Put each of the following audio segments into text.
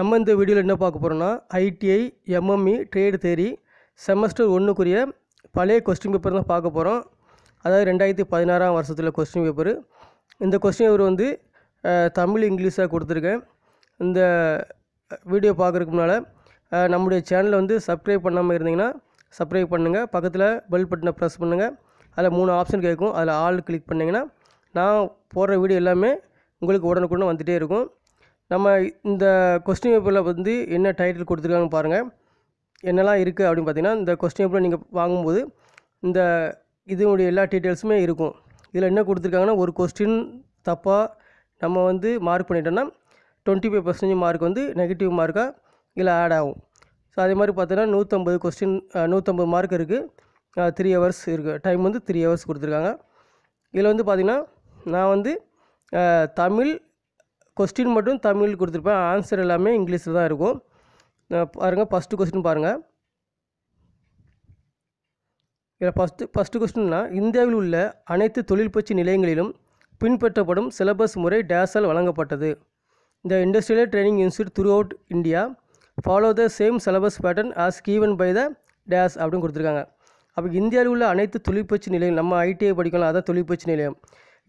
நம்ம இந்த வீடியோவில் என்ன பார்க்க போகிறோம்னா ITI MME trade theory semester ஒன்றுக்குரிய பழைய கொஸ்டின் பேப்பர் தான் பார்க்க போகிறோம் அதாவது ரெண்டாயிரத்தி பதினாறாம் வருஷத்தில் கொஸ்டின் பேப்பர் இந்த கொஸ்டின் பேப்பர் வந்து தமிழ் இங்கிலீஷாக கொடுத்துருக்கேன் இந்த வீடியோ பார்க்குறதுக்கு முன்னால் நம்முடைய சேனலை வந்து சப்ஸ்கிரைப் பண்ணாமல் இருந்தீங்கன்னா சப்ஸ்கிரைப் பண்ணுங்கள் பக்கத்தில் பெல் பட்டனை ப்ரெஸ் பண்ணுங்கள் அதில் மூணு ஆப்ஷன் கேட்கும் அதில் ஆல் கிளிக் பண்ணிங்கன்னா நான் போடுற வீடியோ எல்லாமே உங்களுக்கு உடனுக்குடன் வந்துகிட்டே இருக்கும் நம்ம இந்த கொஸ்டின் பேப்பரில் வந்து என்ன டைட்டில் கொடுத்துருக்காங்கன்னு பாருங்கள் என்னெல்லாம் இருக்குது அப்படின்னு பார்த்தீங்கன்னா இந்த கொஸ்டின் பேப்பரில் நீங்கள் வாங்கும்போது இந்த இதனுடைய எல்லா டீட்டெயில்ஸுமே இருக்கும் இதில் என்ன கொடுத்துருக்காங்கன்னா ஒரு கொஸ்டின் தப்பாக நம்ம வந்து மார்க் பண்ணிட்டோன்னா டுவெண்ட்டி ஃபைவ் பர்சன்டேஜ் மார்க் வந்து நெகட்டிவ் மார்க்காக இதில் ஆட் ஆகும் ஸோ அதே மாதிரி பார்த்தீங்கன்னா நூற்றம்பது கொஸ்டின் நூற்றம்பது மார்க் இருக்குது த்ரீ ஹவர்ஸ் இருக்குது டைம் வந்து த்ரீ ஹவர்ஸ் கொடுத்துருக்காங்க இதில் வந்து பார்த்திங்கன்னா நான் வந்து தமிழ் கொஸ்டின் மட்டும் தமிழ் கொடுத்துருப்பேன் ஆன்சர் எல்லாமே இங்கிலீஷில் தான் இருக்கும் பாருங்கள் ஃபஸ்ட்டு கொஸ்டின் பாருங்கள் இதில் ஃபஸ்ட்டு ஃபஸ்ட்டு கொஸ்டின்னா இந்தியாவில் உள்ள அனைத்து தொழிற்பயிற்சி நிலையங்களிலும் பின்பற்றப்படும் சிலபஸ் முறை டேஸால் வழங்கப்பட்டது இந்த industrial training institute throughout India follow the same syllabus pattern as given by the dash அப்படின்னு கொடுத்துருக்காங்க அப்போ இந்தியாவில் உள்ள அனைத்து தொழிற்பயிற்சி நிலையம் நம்ம ஐடிஐ படிக்கலாம் அதான் தொழிற்பயிற்சி நிலையம்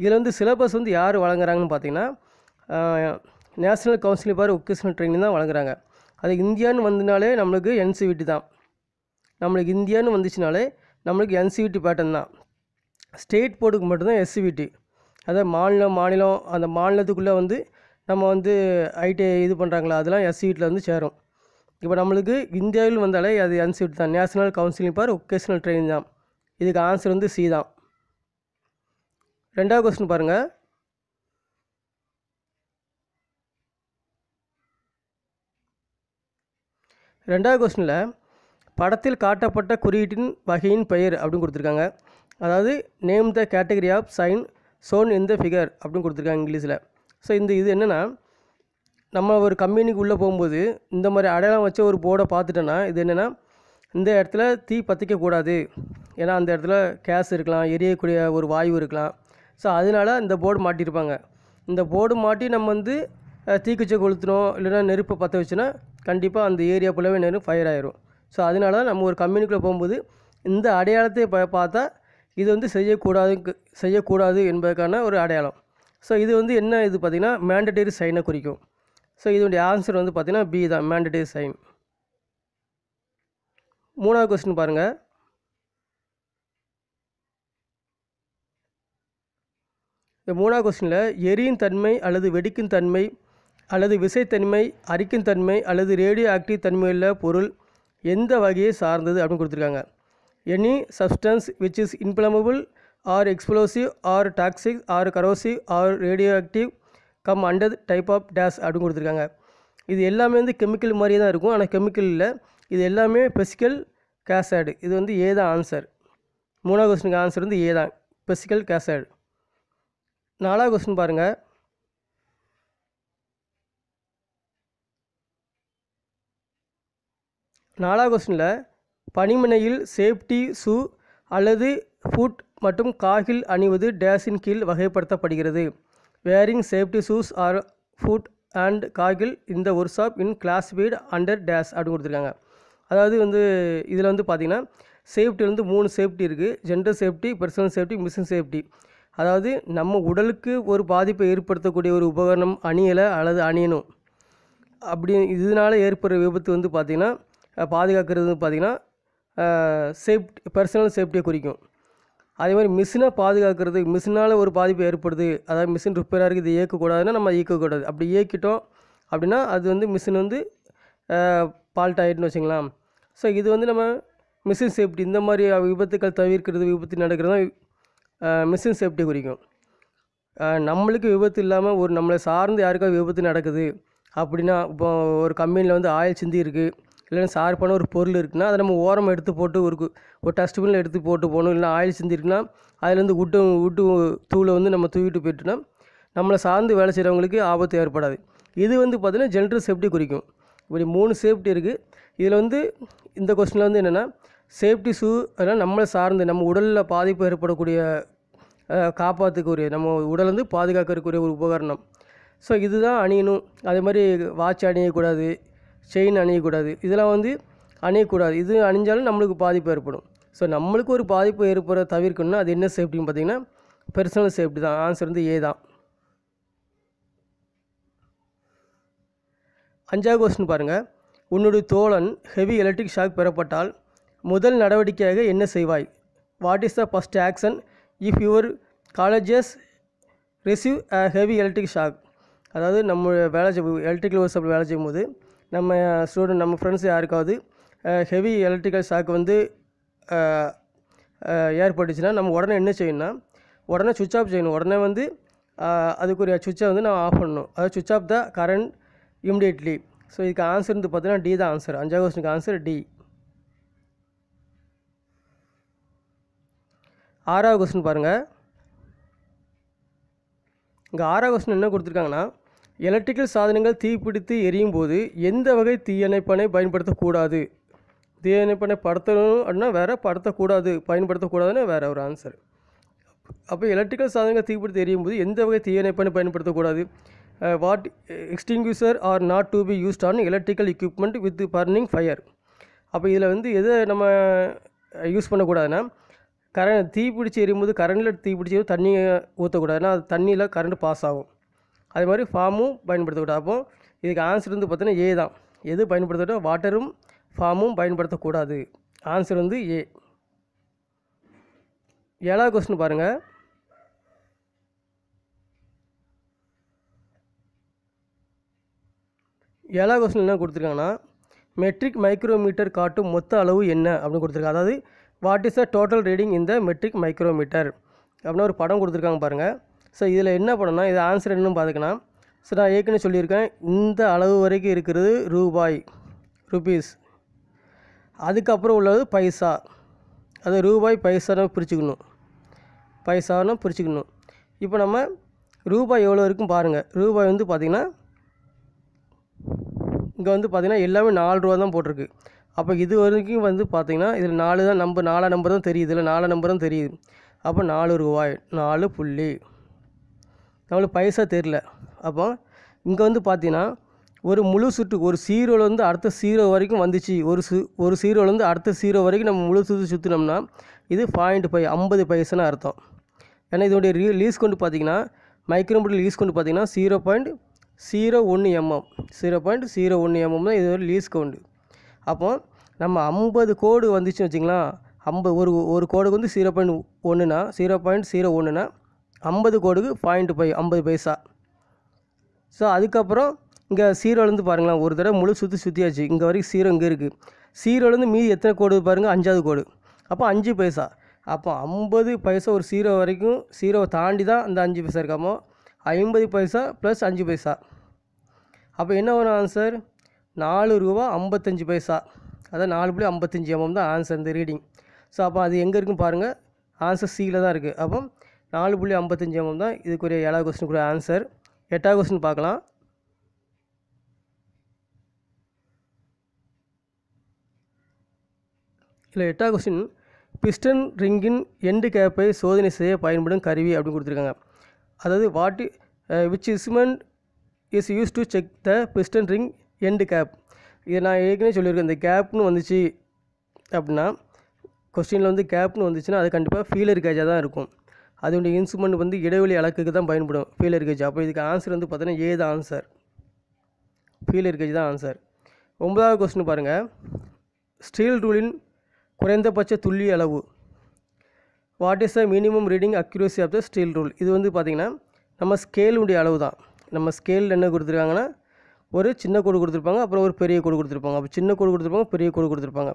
இதில் வந்து சிலபஸ் வந்து யார் வழங்குறாங்கன்னு பார்த்தீங்கன்னா national counselling for vocational training தான் வழங்குறாங்க அது இந்தியான்னு வந்துனாலே நம்மளுக்கு என்சிவிடி e தான் நம்மளுக்கு இந்தியான்னு வந்துச்சுனாலே நம்மளுக்கு என்சிவிடி பேட்டர்ன் e தான் ஸ்டேட் போர்டுக்கு மட்டும்தான் எஸ்சிவிடி e அதாவது மாநிலம் மாநிலம் அந்த மாநிலத்துக்குள்ளே வந்து நம்ம வந்து ஐடி இது பண்ணுறாங்களா அதெல்லாம் எஸ்சிவிட்டியில் வந்து சேரும் இப்போ நம்மளுக்கு இந்தியாவில் வந்தாலே அது என்சிவிட் தான் national counselling for vocational training தான் இதுக்கு ஆன்சர் வந்து சி தான் ரெண்டாவது கொஸ்டின் பாருங்கள் ரெண்டாவது கொஸ்டினில் படத்தில் காட்டப்பட்ட குறியீட்டின் வகையின் பெயர் அப்படின்னு கொடுத்துருக்காங்க அதாவது name the category of sign shown இந்த ஃபிகர் அப்படின்னு கொடுத்துருக்காங்க இங்கிலீஷில் ஸோ இந்த இது என்னென்னா நம்ம ஒரு கம்பெனிக்கு உள்ளே போகும்போது இந்த மாதிரி அடையாளம் வச்ச ஒரு போர்டை பார்த்துட்டோன்னா இது என்னென்னா இந்த இடத்துல தீ பற்றிக்கக்கூடாது ஏன்னா அந்த இடத்துல கேஸ் இருக்கலாம் எரியக்கூடிய ஒரு வாயு இருக்கலாம் ஸோ அதனால் இந்த போர்டு மாட்டியிருப்பாங்க இந்த போர்டு மாட்டி நம்ம வந்து தீக்குச்சை கொளுத்துனோம் இல்லைன்னா நெருப்பை பற்ற வச்சுன்னா கண்டிப்பாக அந்த ஏரியா ஃபுல்லாகவே நேரம் ஃபயர் ஆயிரும் ஸோ அதனால தான் நம்ம ஒரு கம்பெனிக்குள்ளே போகும்போது இந்த அடையாளத்தை ப பார்த்தா இது வந்து செய்யக்கூடாது செய்யக்கூடாது என்பதற்கான ஒரு அடையாளம் ஸோ இது வந்து என்ன இது பார்த்திங்கன்னா மேண்டடரி சைனை குறிக்கும் ஸோ இதனுடைய ஆன்சர் வந்து பார்த்திங்கன்னா பி தான் மேண்டடரி சைன் மூணாவது கொஸ்டின் பாருங்கள் இந்த மூணாவது கொஸ்டினில் எரியும் தன்மை அல்லது வெடிக்கும் தன்மை அல்லது விசைத்தன்மை அரிக்கும் தன்மை அல்லது ரேடியோ ஆக்டிவ் தன்மையுள்ள பொருள் எந்த வகையை சார்ந்தது அப்படின்னு கொடுத்துருக்காங்க any substance which is inflammable or explosive or toxic or corrosive or radioactive come under type of dash அப்படின்னு கொடுத்துருக்காங்க இது எல்லாமே வந்து கெமிக்கல் மாதிரியே தான் இருக்கும் ஆனால் கெமிக்கல் இல்லை இது எல்லாமே பெசிக்கல் கேசாய்டு இது வந்து ஏ தான் ஆன்சர் மூணாவது கொஸ்டினுக்கு ஆன்சர் வந்து ஏ தான் பெசிக்கல் கேசாய்டு நாலாவது கொஸ்டின் பாருங்கள் நாலாவது கொஸ்டினில் பனிமனையில் சேஃப்டி ஷூ அல்லது ஃபுட் மற்றும் காகில் அணிவது டேஸின் கீழ் வகைப்படுத்தப்படுகிறது wearing safety shoes or foot and goggle இந்த workshop in classified under dash அப்படின்னு கொடுத்துருக்காங்க அதாவது வந்து இதில் வந்து பார்த்திங்கன்னா சேஃப்டி வந்து மூணு சேஃப்டி இருக்குது general safety personal safety machine safety அதாவது நம்ம உடலுக்கு ஒரு பாதிப்பை ஏற்படுத்தக்கூடிய ஒரு உபகரணம் அணியலை அல்லது அணியணும் அப்படி இதனால் ஏற்படுற விபத்து வந்து பார்த்திங்கன்னா பாதுகாக்கிறது பார்த்திங்கன்னா சேஃப்டி பர்சனல் சேஃப்டியை குறிக்கும் அதே மாதிரி மிஷினை பாதுகாக்கிறது மிஷினால் ஒரு பாதிப்பு ஏற்படுது அதாவது மிஷின் ரிப்பேராக இருக்குது இயக்கக்கூடாதுன்னா நம்ம இயக்கக்கூடாது அப்படி இயக்கிட்டோம் அப்படின்னா அது வந்து மிஷின் வந்து ஃபால்ட் ஆகிட்டுன்னு வச்சுக்கலாம் ஸோ இது வந்து நம்ம மிஷின் சேஃப்டி இந்த மாதிரி விபத்துக்கள் தவிர்க்கிறது விபத்து நடக்கிறது தான் மிஷின் சேஃப்டி குறிக்கும் நம்மளுக்கு விபத்து இல்லாமல் ஒரு நம்மளை சார்ந்து யாருக்காவது விபத்து நடக்குது அப்படின்னா இப்போ ஒரு கம்பெனியில் வந்து ஆயில் சிந்தி இருக்குது இல்லைன்னா பண்ண ஒரு பொருள் இருக்குன்னா அதை நம்ம ஓரம் எடுத்து போட்டு ஒரு ஒரு டஸ்ட்பினில் எடுத்து போட்டு போகணும் இல்லைனா ஆயில் செஞ்சுருக்குன்னா அதுலேருந்து விட்டு விட்டு தூளை வந்து நம்ம தூக்கிட்டு போயிட்டோன்னா நம்மளை சார்ந்து வேலை செய்கிறவங்களுக்கு ஆபத்து ஏற்படாது இது வந்து பார்த்திங்கன்னா ஜென்ரல் சேஃப்டி குறிக்கும் இப்படி மூணு சேஃப்டி இருக்குது இதில் வந்து இந்த கொஸ்டினில் வந்து என்னென்னா சேஃப்டி ஷூ அதெல்லாம் நம்மளை சார்ந்து நம்ம உடலில் பாதிப்பு ஏற்படக்கூடிய காப்பாற்றக்கூடிய நம்ம உடல் வந்து பாதுகாக்கக்கூடிய ஒரு உபகரணம் ஸோ இதுதான் அணியணும் அதே மாதிரி வாட்ச் அணியக்கூடாது செயின் அணியக்கூடாது இதெல்லாம் வந்து அணியக்கூடாது இது அணிஞ்சாலும் நம்மளுக்கு பாதிப்பு ஏற்படும் ஸோ நம்மளுக்கு ஒரு பாதிப்பு ஏற்படுற தவிர்க்கணும்னா அது என்ன சேஃப்டின்னு பார்த்திங்கன்னா பெர்சனல் சேஃப்டி தான் ஆன்சர் வந்து ஏ தான் அஞ்சாவது கொஸ்டின் பாருங்கள் உன்னுடைய தோழன் ஹெவி எலக்ட்ரிக் ஷாக் பெறப்பட்டால் முதல் நடவடிக்கையாக என்ன செய்வாய் what is the first action if your colleagues receive a heavy electric shock அதாவது நம்ம வேலை எலக்ட்ரிக்கல் ஒர்க் வேலை செய்யும்போது நம்ம ஸ்டூடெண்ட் நம்ம ஃப்ரெண்ட்ஸ் யாருக்காவது ஹெவி எலக்ட்ரிக்கல் ஷாக் வந்து ஏற்பட்டுச்சுன்னா நம்ம உடனே என்ன செய்யணும்னா உடனே சுவிட்ச் ஆஃப் செய்யணும் உடனே வந்து அதுக்குரிய சுவிட்சை வந்து நான் ஆஃப் பண்ணணும் அதாவது சுவிட்ச் off the current immediately so இதுக்கு ஆன்சர் வந்து பார்த்தீங்கன்னா டி தான் ஆன்சர் அஞ்சாவது கொஸ்டினுக்கு ஆன்சர் டி ஆறாவது கொஸ்டின் பாருங்கள் இங்கே ஆறாவது கொஸ்டின் என்ன கொடுத்துருக்காங்கன்னா எலக்ட்ரிக்கல் சாதனங்கள் தீப்பிடித்து எரியும் போது எந்த வகை தீயணைப்பனை பயன்படுத்தக்கூடாது தீயணைப்பனை படுத்தணும் அப்படின்னா வேறு படுத்தக்கூடாது பயன்படுத்தக்கூடாதுன்னு வேறு ஒரு ஆன்சர் அப்போ எலக்ட்ரிக்கல் சாதனங்கள் தீப்பிடித்து எரியும் போது எந்த வகை தீயணைப்பனை பயன்படுத்தக்கூடாது what extinguisher are not to be used on electrical equipment with burning fire அப்போ இதில் வந்து எதை நம்ம யூஸ் பண்ணக்கூடாதுன்னா கரண்ட் தீ பிடிச்சி எரியும்போது கரண்டில் தீ பிடிச்சி தண்ணியை ஊற்றக்கூடாதுன்னா அது தண்ணியில் கரண்ட் பாஸ் ஆகும் அது மாதிரி ஃபார்மும் பயன்படுத்தக்கூடாது அப்போ இதுக்கு ஆன்சர் வந்து பார்த்தீங்கன்னா ஏ தான் எது பயன்படுத்தக்கூடாது வாட்டரும் ஃபார்மும் பயன்படுத்தக்கூடாது ஆன்சர் வந்து ஏ ஏழாவது கொஸ்டின் பாருங்கள் ஏழாவது கொஸ்டின் என்ன கொடுத்துருக்காங்கன்னா மெட்ரிக் மைக்ரோமீட்டர் காட்டும் மொத்த அளவு என்ன அப்படின்னு கொடுத்துருக்காங்க அதாவது what is a total reading இந்த மெட்ரிக் மைக்ரோமீட்டர் அப்படின்னு ஒரு படம் கொடுத்துருக்காங்க பாருங்கள் ஸோ இதில் என்ன பண்ணணும்னா இது ஆன்சர் என்னன்னு பார்த்துக்கணும் ஸோ நான் ஏற்கனவே சொல்லியிருக்கேன் இந்த அளவு வரைக்கும் இருக்கிறது ரூபாய் ருபீஸ் அதுக்கப்புறம் உள்ளது பைசா அது ரூபாய் பைசான பிரிச்சுக்கணும் பைசான்னு பிரிச்சுக்கணும் இப்போ நம்ம ரூபாய் எவ்வளோ இருக்கும் பாருங்கள் ரூபாய் வந்து பார்த்திங்கன்னா இங்கே வந்து பார்த்திங்கன்னா எல்லாமே நாலு ரூபா தான் போட்டிருக்கு அப்போ இது வரைக்கும் வந்து பார்த்திங்கன்னா இதில் நாலு தான் நம்பர் நாலா நம்பர் தான் தெரியுது இல்லை நாலா நம்பர் தான் தெரியுது அப்போ நாலு ரூபாய் நாலு புள்ளி நம்மளுக்கு பைசா தெரில அப்போ இங்கே வந்து பார்த்தீங்கன்னா ஒரு முழு சுற்று ஒரு சீரோலேருந்து அடுத்த சீரோ வரைக்கும் வந்துச்சு ஒரு சு ஒரு சீரோலேருந்து அடுத்த சீரோ வரைக்கும் நம்ம முழு சுற்று சுற்றினோம்னா இது பாயிண்ட் பை ஐம்பது பைசான அர்த்தம் ஏன்னா இதோடைய ரீ லீஸ் கொண்டு பார்த்தீங்கன்னா மைக்ரோமீட்டர் லீஸ் கொண்டு பார்த்தீங்கன்னா ஜீரோ பாயிண்ட் ஜீரோ ஒன்று எம்எம் ஜீரோ பாயிண்ட் ஜீரோ ஒன்று எம்எம் தான் இதோட லீஸ் கவுண்டு அப்போ நம்ம ஐம்பது கோடு வந்துச்சுன்னு வச்சிங்களா ஐம்பது ஒரு ஒரு கோடுக்கு வந்து ஜீரோ பாயிண்ட் ஒன்றுனா ஜீரோ பாயிண்ட் ஜீரோ ஒன்றுனா ஐம்பது கோடுக்கு பாயிண்ட் ஃபைவ் ஐம்பது பைசா ஸோ அதுக்கப்புறம் இங்கே சீரோலேருந்து பாருங்களேன் ஒரு தடவை முழு சுற்றி சுற்றியாச்சு இங்கே வரைக்கும் சீரோ இங்கே இருக்குது சீரோலேருந்து மீதி எத்தனை கோடு பாருங்கள் அஞ்சாவது கோடு அப்போ அஞ்சு பைசா அப்போ ஐம்பது பைசா ஒரு சீரோ வரைக்கும் சீரோவை தாண்டி தான் அந்த அஞ்சு பைசா இருக்காமோ ஐம்பது பைசா ப்ளஸ் அஞ்சு பைசா அப்போ என்ன வரும் ஆன்சர் நாலு ரூபா ஐம்பத்தஞ்சு பைசா அதான் நாலு புள்ளி ஐம்பத்தஞ்சு எம்எம் தான் ஆன்சர் இந்த ரீடிங் ஸோ அப்போ அது எங்கே இருக்குன்னு பாருங்கள் ஆன்சர் சியில் தான் இருக்குது அப்போ நாலு புள்ளி ஐம்பத்தஞ்சு எம்எம் தான் இதுக்குரிய ஏழாவது கூட ஆன்சர் எட்டாவது கொஸ்டின் பார்க்கலாம் இல்லை எட்டாவது கொஸ்டின் பிஸ்டன் ரிங்கின் எண்டு கேப்பை சோதனை செய்ய பயன்படும் கருவி அப்படின்னு கொடுத்துருக்காங்க அதாவது what which instrument is use to check the piston ring and gap இதை நான் ஏற்கனவே சொல்லியிருக்கேன் இந்த கேப்னு வந்துச்சு அப்படின்னா கொஸ்டினில் வந்து கேப்னு வந்துச்சுன்னா அது கண்டிப்பாக ஃபீலர் கேஜாக தான் இருக்கும் அதனுடைய இன்ஸ்ட்ருமெண்ட் வந்து இடைவெளி அளக்குக்கு தான் பயன்படும் ஃபீலர் கேஜ் அப்போ இதுக்கு ஆன்சர் வந்து பார்த்தீங்கன்னா ஏ தான் ஆன்சர் ஃபீலர் கேஜ் தான் ஆன்சர் ஒன்பதாவது கொஸ்டின் பாருங்கள் ஸ்டீல் ரூலின் குறைந்தபட்ச துல்லிய அளவு what is the minimum reading accuracy of the steel rule இது வந்து பார்த்திங்கன்னா நம்ம ஸ்கேலுடைய அளவு தான் நம்ம ஸ்கேலில் என்ன கொடுத்துருக்காங்கன்னா ஒரு சின்ன கோடு கொடுத்துருப்பாங்க அப்புறம் ஒரு பெரிய கோடு கொடுத்துருப்பாங்க அப்போ சின்ன கோடு கொடுத்துருப்பாங்க பெரிய கோடு கொடுத்துருப்பாங்க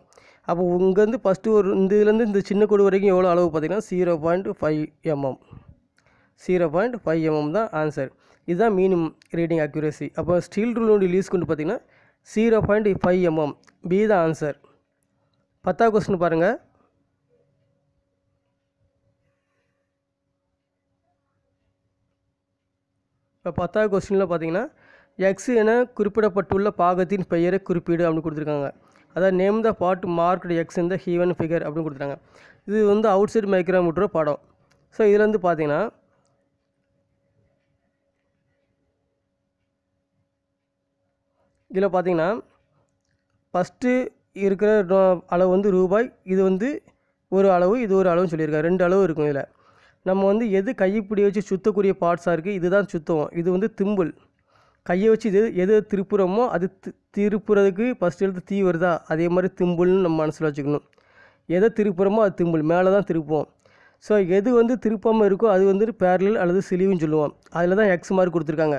அப்போ இங்கேருந்து ஃபஸ்ட்டு ஒரு இந்த இதுலேருந்து இந்த சின்ன கொடு வரைக்கும் எவ்வளோ அளவு பார்த்திங்கன்னா zero point five mm zero point five mm தான் ஆன்சர் இதுதான் மினிமம் ரீடிங் அக்யூரசி அப்போ ஸ்டீல் ஒன்று லீஸ் கொண்டு பார்த்திங்கன்னா zero point five mm B தான் ஆன்சர் பத்தாவது கொஸ்டின் பாருங்கள் இப்போ பத்தாவது கொஸ்டினில் பார்த்தீங்கன்னா எக்ஸ் என குறிப்பிடப்பட்டுள்ள பாகத்தின் பெயரை குறிப்பீடு அப்படின்னு கொடுத்துருக்காங்க அதாவது name the part marked X இந்த ஹீவன் ஃபிகர் அப்படின்னு கொடுத்துட்டாங்க இது வந்து அவுட் சைட் மைக்ரோமீட்டர் படம் ஸோ இதில் வந்து பார்த்தீங்கன்னா இதில் பார்த்தீங்கன்னா ஃபஸ்ட்டு இருக்கிற அளவு வந்து ரூபாய் இது வந்து ஒரு அளவு இது ஒரு அளவுன்னு சொல்லியிருக்காங்க ரெண்டு அளவு இருக்கும் இதில் நம்ம வந்து எது கைப்பிடி வச்சு சுத்தக்கூடிய பார்ட்ஸாக இருக்குது இதுதான் சுத்தம் இது வந்து திம்புல் கையை வச்சு எது எது திருப்புறமோ அது திருப்புறதுக்கு ஃபஸ்ட் எழுத்து தீ வருதா அதே மாதிரி திம்புல்னு நம்ம மனசில் வச்சுக்கணும் எதை திருப்புறமோ அது திம்புல் மேலே தான் திருப்புவோம் ஸோ எது வந்து திருப்பாமல் இருக்கோ அது வந்து பேரல் அல்லது சிலிவுன்னு சொல்லுவோம் அதில் தான் எக்ஸ் மார்க் கொடுத்துருக்காங்க